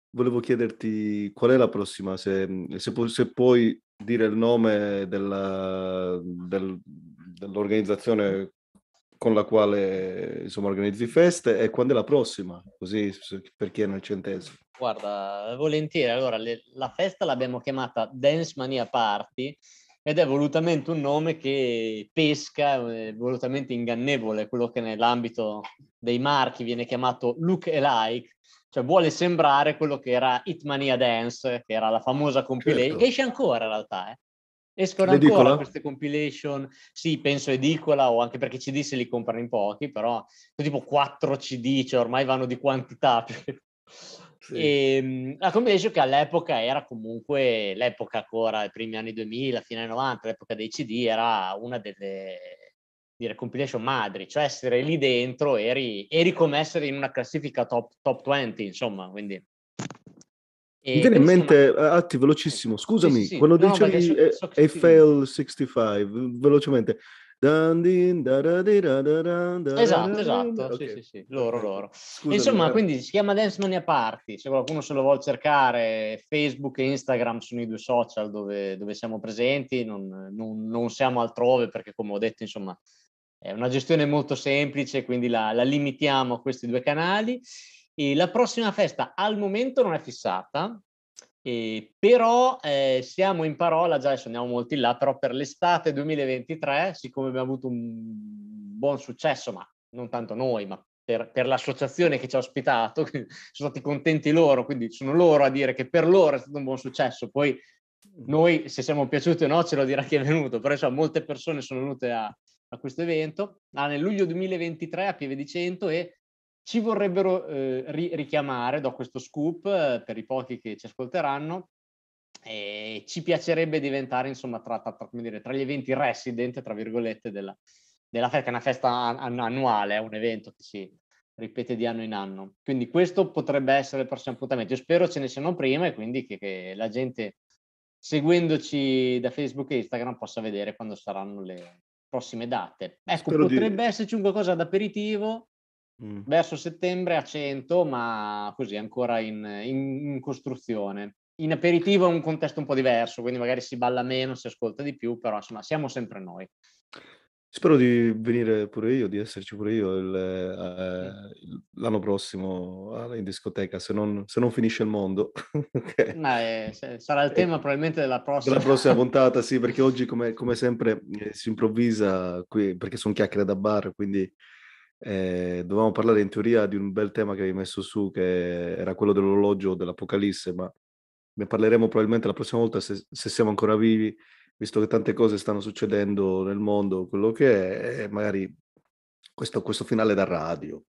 volevo chiederti qual è la prossima, se, se, pu- se puoi dire il nome della, del, dell'organizzazione con la quale insomma, organizzi feste e quando è la prossima, così per chi è nel centesimo. Guarda, volentieri, allora le, la festa l'abbiamo chiamata Dance Mania Party ed è volutamente un nome che pesca, è eh, volutamente ingannevole, quello che nell'ambito dei marchi viene chiamato look alike, cioè vuole sembrare quello che era Hitmania Dance, che era la famosa compilation, certo. che esce ancora in realtà, eh. Escono L'edicola? ancora queste compilation, sì, penso edicola o anche perché CD se li comprano in pochi, però tipo 4 CD, cioè ormai vanno di quantità. Sì. E, ehm, la compilation che all'epoca era comunque, l'epoca ancora, i primi anni 2000, fine anni 90, l'epoca dei CD era una delle dire, compilation madri, cioè essere lì dentro eri, eri come essere in una classifica top, top 20, insomma, quindi e Mi viene in mente, ma... Eh, Atti, velocissimo, ecco. scusami, sì, sì, quando no, dicevi so, eh, so AFL 65, velocemente, Esatto, esatto, okay. sì, sì, sì, loro, ecco. loro. Insomma, eh. quindi si chiama Dance Mania Party, se qualcuno se lo vuole cercare, Facebook e Instagram sono i due social dove, dove siamo presenti, non, non, non, siamo altrove perché come ho detto, insomma, è una gestione molto semplice, quindi la, la limitiamo a questi due canali e la prossima festa al momento non è fissata, eh, però eh, siamo in parola, già adesso andiamo molti là, però per l'estate 2023, siccome abbiamo avuto un buon successo, ma non tanto noi, ma per, per l'associazione che ci ha ospitato, sono stati contenti loro, quindi sono loro a dire che per loro è stato un buon successo, poi noi se siamo piaciuti o no ce lo dirà chi è venuto, però insomma molte persone sono venute a, a questo evento, ah, nel luglio 2023 a Pieve di Cento e ci vorrebbero eh, ri- richiamare, do questo scoop eh, per i pochi che ci ascolteranno, eh, ci piacerebbe diventare insomma tra, tra, tra, dire, tra gli eventi resident, tra virgolette, della, della festa, che è una festa an- annuale, è un evento che si ripete di anno in anno. Quindi questo potrebbe essere il prossimo appuntamento. Io spero ce ne siano prima e quindi che, che la gente seguendoci da Facebook e Instagram possa vedere quando saranno le prossime date. Ecco, Spero potrebbe di... esserci un qualcosa d'aperitivo Mm. Verso settembre a 100, ma così ancora in, in, in costruzione. In aperitivo è un contesto un po' diverso, quindi magari si balla meno, si ascolta di più, però insomma siamo sempre noi. Spero di venire pure io, di esserci pure io il, eh, l'anno prossimo in discoteca, se non, se non finisce il mondo. okay. no, eh, sarà il tema probabilmente della prossima. Della prossima puntata, sì, perché oggi come, come sempre eh, si improvvisa qui, perché sono chiacchiere da bar, quindi eh, dovevamo parlare in teoria di un bel tema che avevi messo su, che era quello dell'orologio dell'Apocalisse, ma ne parleremo probabilmente la prossima volta se, se siamo ancora vivi, visto che tante cose stanno succedendo nel mondo, quello che è, magari questo, questo finale da radio.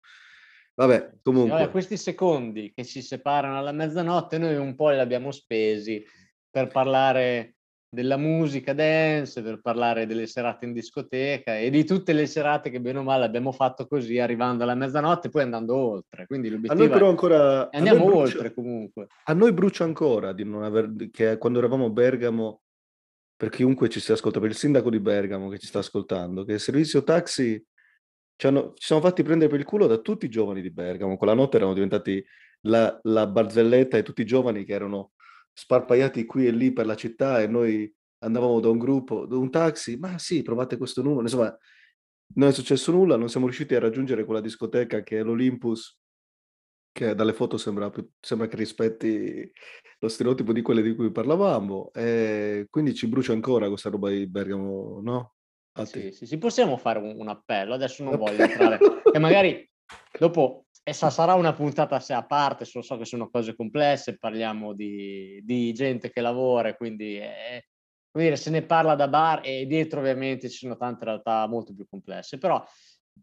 Vabbè, comunque. Allora, questi secondi che ci separano alla mezzanotte, noi un po' li abbiamo spesi per parlare della musica dance, per parlare delle serate in discoteca e di tutte le serate che bene o male abbiamo fatto così, arrivando alla mezzanotte e poi andando oltre. Quindi l'obiettivo a noi però ancora, andiamo brucia, oltre comunque. A noi brucia ancora di non aver, che quando eravamo a Bergamo, per chiunque ci stia ascoltando, per il sindaco di Bergamo che ci sta ascoltando, che il servizio taxi ci, hanno, ci siamo fatti prendere per il culo da tutti i giovani di Bergamo. Quella notte erano diventati la, la barzelletta e tutti i giovani che erano sparpagliati qui e lì per la città e noi andavamo da un gruppo, da un taxi, ma sì, provate questo numero. Insomma, non è successo nulla, non siamo riusciti a raggiungere quella discoteca che è l'Olympus, che dalle foto sembra, sembra che rispetti lo stereotipo di quelle di cui parlavamo. E eh, quindi ci brucia ancora questa roba di Bergamo, no? Sì, sì, sì, possiamo fare un, un appello, adesso non voglio entrare, che magari dopo e sarà una puntata a sé a parte, so, so che sono cose complesse, parliamo di, di gente che lavora, quindi è, eh, eh, dire, se ne parla da bar e dietro ovviamente ci sono tante realtà molto più complesse, però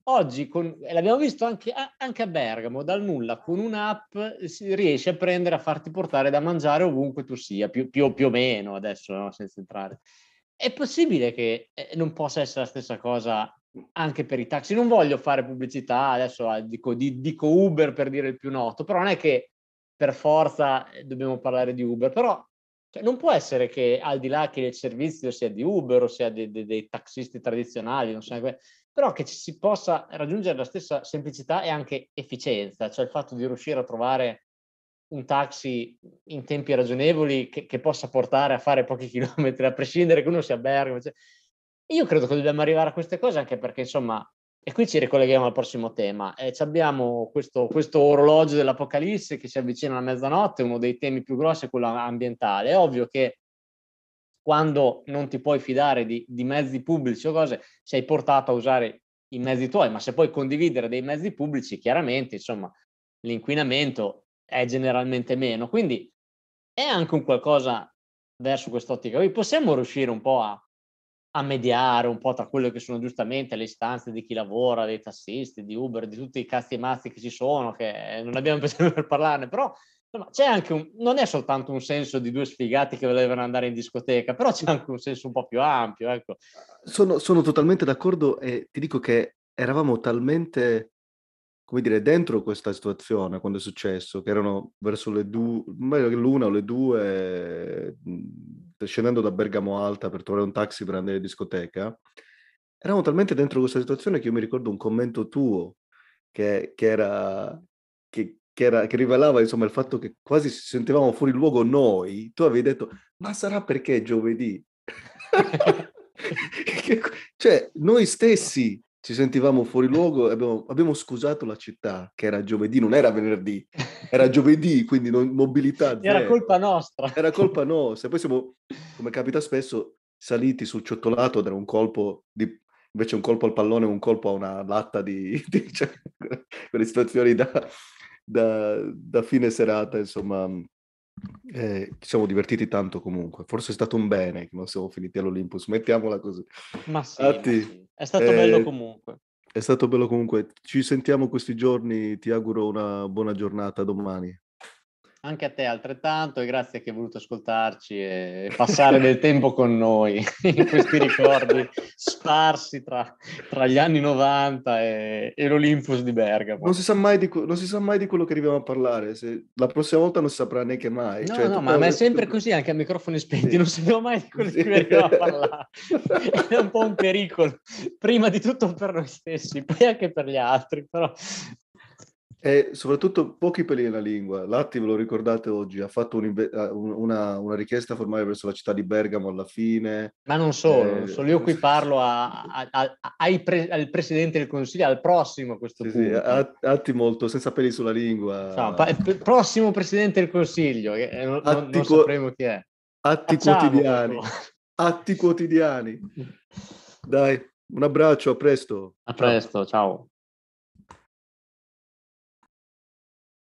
oggi, con, l'abbiamo visto anche, anche, a Bergamo, dal nulla, con un'app si riesce a prendere, a farti portare da mangiare ovunque tu sia, più, più, più o meno adesso, no? senza entrare. È possibile che eh, non possa essere la stessa cosa anche per i taxi. Non voglio fare pubblicità, adesso eh, dico, di, dico Uber per dire il più noto, però non è che per forza eh, dobbiamo parlare di Uber, però cioè, non può essere che al di là che il servizio sia di Uber o sia de, de, dei taxisti tradizionali, non so, eh, però che ci si possa raggiungere la stessa semplicità e anche efficienza, cioè il fatto di riuscire a trovare un taxi in tempi ragionevoli che, che possa portare a fare pochi chilometri, a prescindere che uno sia a Bergamo, cioè, io credo che dobbiamo arrivare a queste cose anche perché, insomma, e qui ci ricolleghiamo al prossimo tema. Eh, abbiamo questo, questo, orologio dell'Apocalisse che si avvicina alla mezzanotte, uno dei temi più grossi è quello ambientale. È ovvio che quando non ti puoi fidare di, di mezzi pubblici o cose, sei portato a usare i mezzi tuoi, ma se puoi condividere dei mezzi pubblici, chiaramente, insomma, l'inquinamento è generalmente meno. Quindi è anche un qualcosa verso quest'ottica. possiamo riuscire un po' a a mediare un po' tra quello che sono giustamente le istanze di chi lavora, dei tassisti, di Uber, di tutti i cazzi e mazzi che ci sono, che eh, non abbiamo bisogno per parlarne, però insomma, c'è anche un, non è soltanto un senso di due sfigati che volevano andare in discoteca, però c'è anche un senso un po' più ampio. Ecco. Sono, sono totalmente d'accordo e ti dico che eravamo talmente come dire, dentro questa situazione, quando è successo, che erano verso le due, l'una o le due, mhmm, scendendo da Bergamo Alta per trovare un taxi per andare in discoteca, eravamo talmente dentro questa situazione che io mi ricordo un commento tuo che, che, era, che, che era... Che, rivelava insomma il fatto che quasi ci sentivamo fuori luogo noi, tu avevi detto: Ma sarà perché giovedì? cioè, noi stessi ci sentivamo fuori luogo e abbiamo, abbiamo, scusato la città, che era giovedì, non era venerdì, era giovedì, quindi non, mobilità zero. Era colpa nostra. Era colpa nostra. Poi siamo, come capita spesso, saliti sul ciottolato da un colpo di... Invece un colpo al pallone, un colpo a una latta di... di cioè, quelle situazioni da, da, da fine serata, insomma, eh, ci siamo divertiti tanto comunque, forse è stato un bene che non siamo finiti all'Olympus, mettiamola così. Ma sì, Atti, ah, ma sì. è stato eh, bello comunque. È stato bello comunque, ci sentiamo questi giorni, ti auguro una buona giornata domani. Anche a te altrettanto e grazie che hai voluto ascoltarci e passare del tempo con noi in questi ricordi sparsi tra, tra gli anni 90 e, e l'Olympus di Bergamo. Non si, di, non si, sa mai di, quello che arriviamo a parlare, se, la prossima volta non si saprà neanche mai. No, cioè, no, ma, ma, è sempre tutto... così, anche a microfoni spenti, sì. non sappiamo mai di quello sì. che arriviamo a parlare. è un po' un pericolo, prima di tutto per noi stessi, poi anche per gli altri, però e soprattutto pochi peli nella lingua. Latti, ve lo ricordate oggi, ha fatto eh, un, una, una, richiesta formale verso la città di Bergamo alla fine. Ma non solo, eh, solo io qui parlo a, a, a, pre, al Presidente del Consiglio, al prossimo a questo sì, punto. Sì, atti molto, senza peli sulla lingua. No, pa- eh, prossimo Presidente del Consiglio, eh, non, non sapremo chi è. Atti Facciamo quotidiani. Questo. Atti quotidiani. Dai, un abbraccio, a presto. A presto, ciao.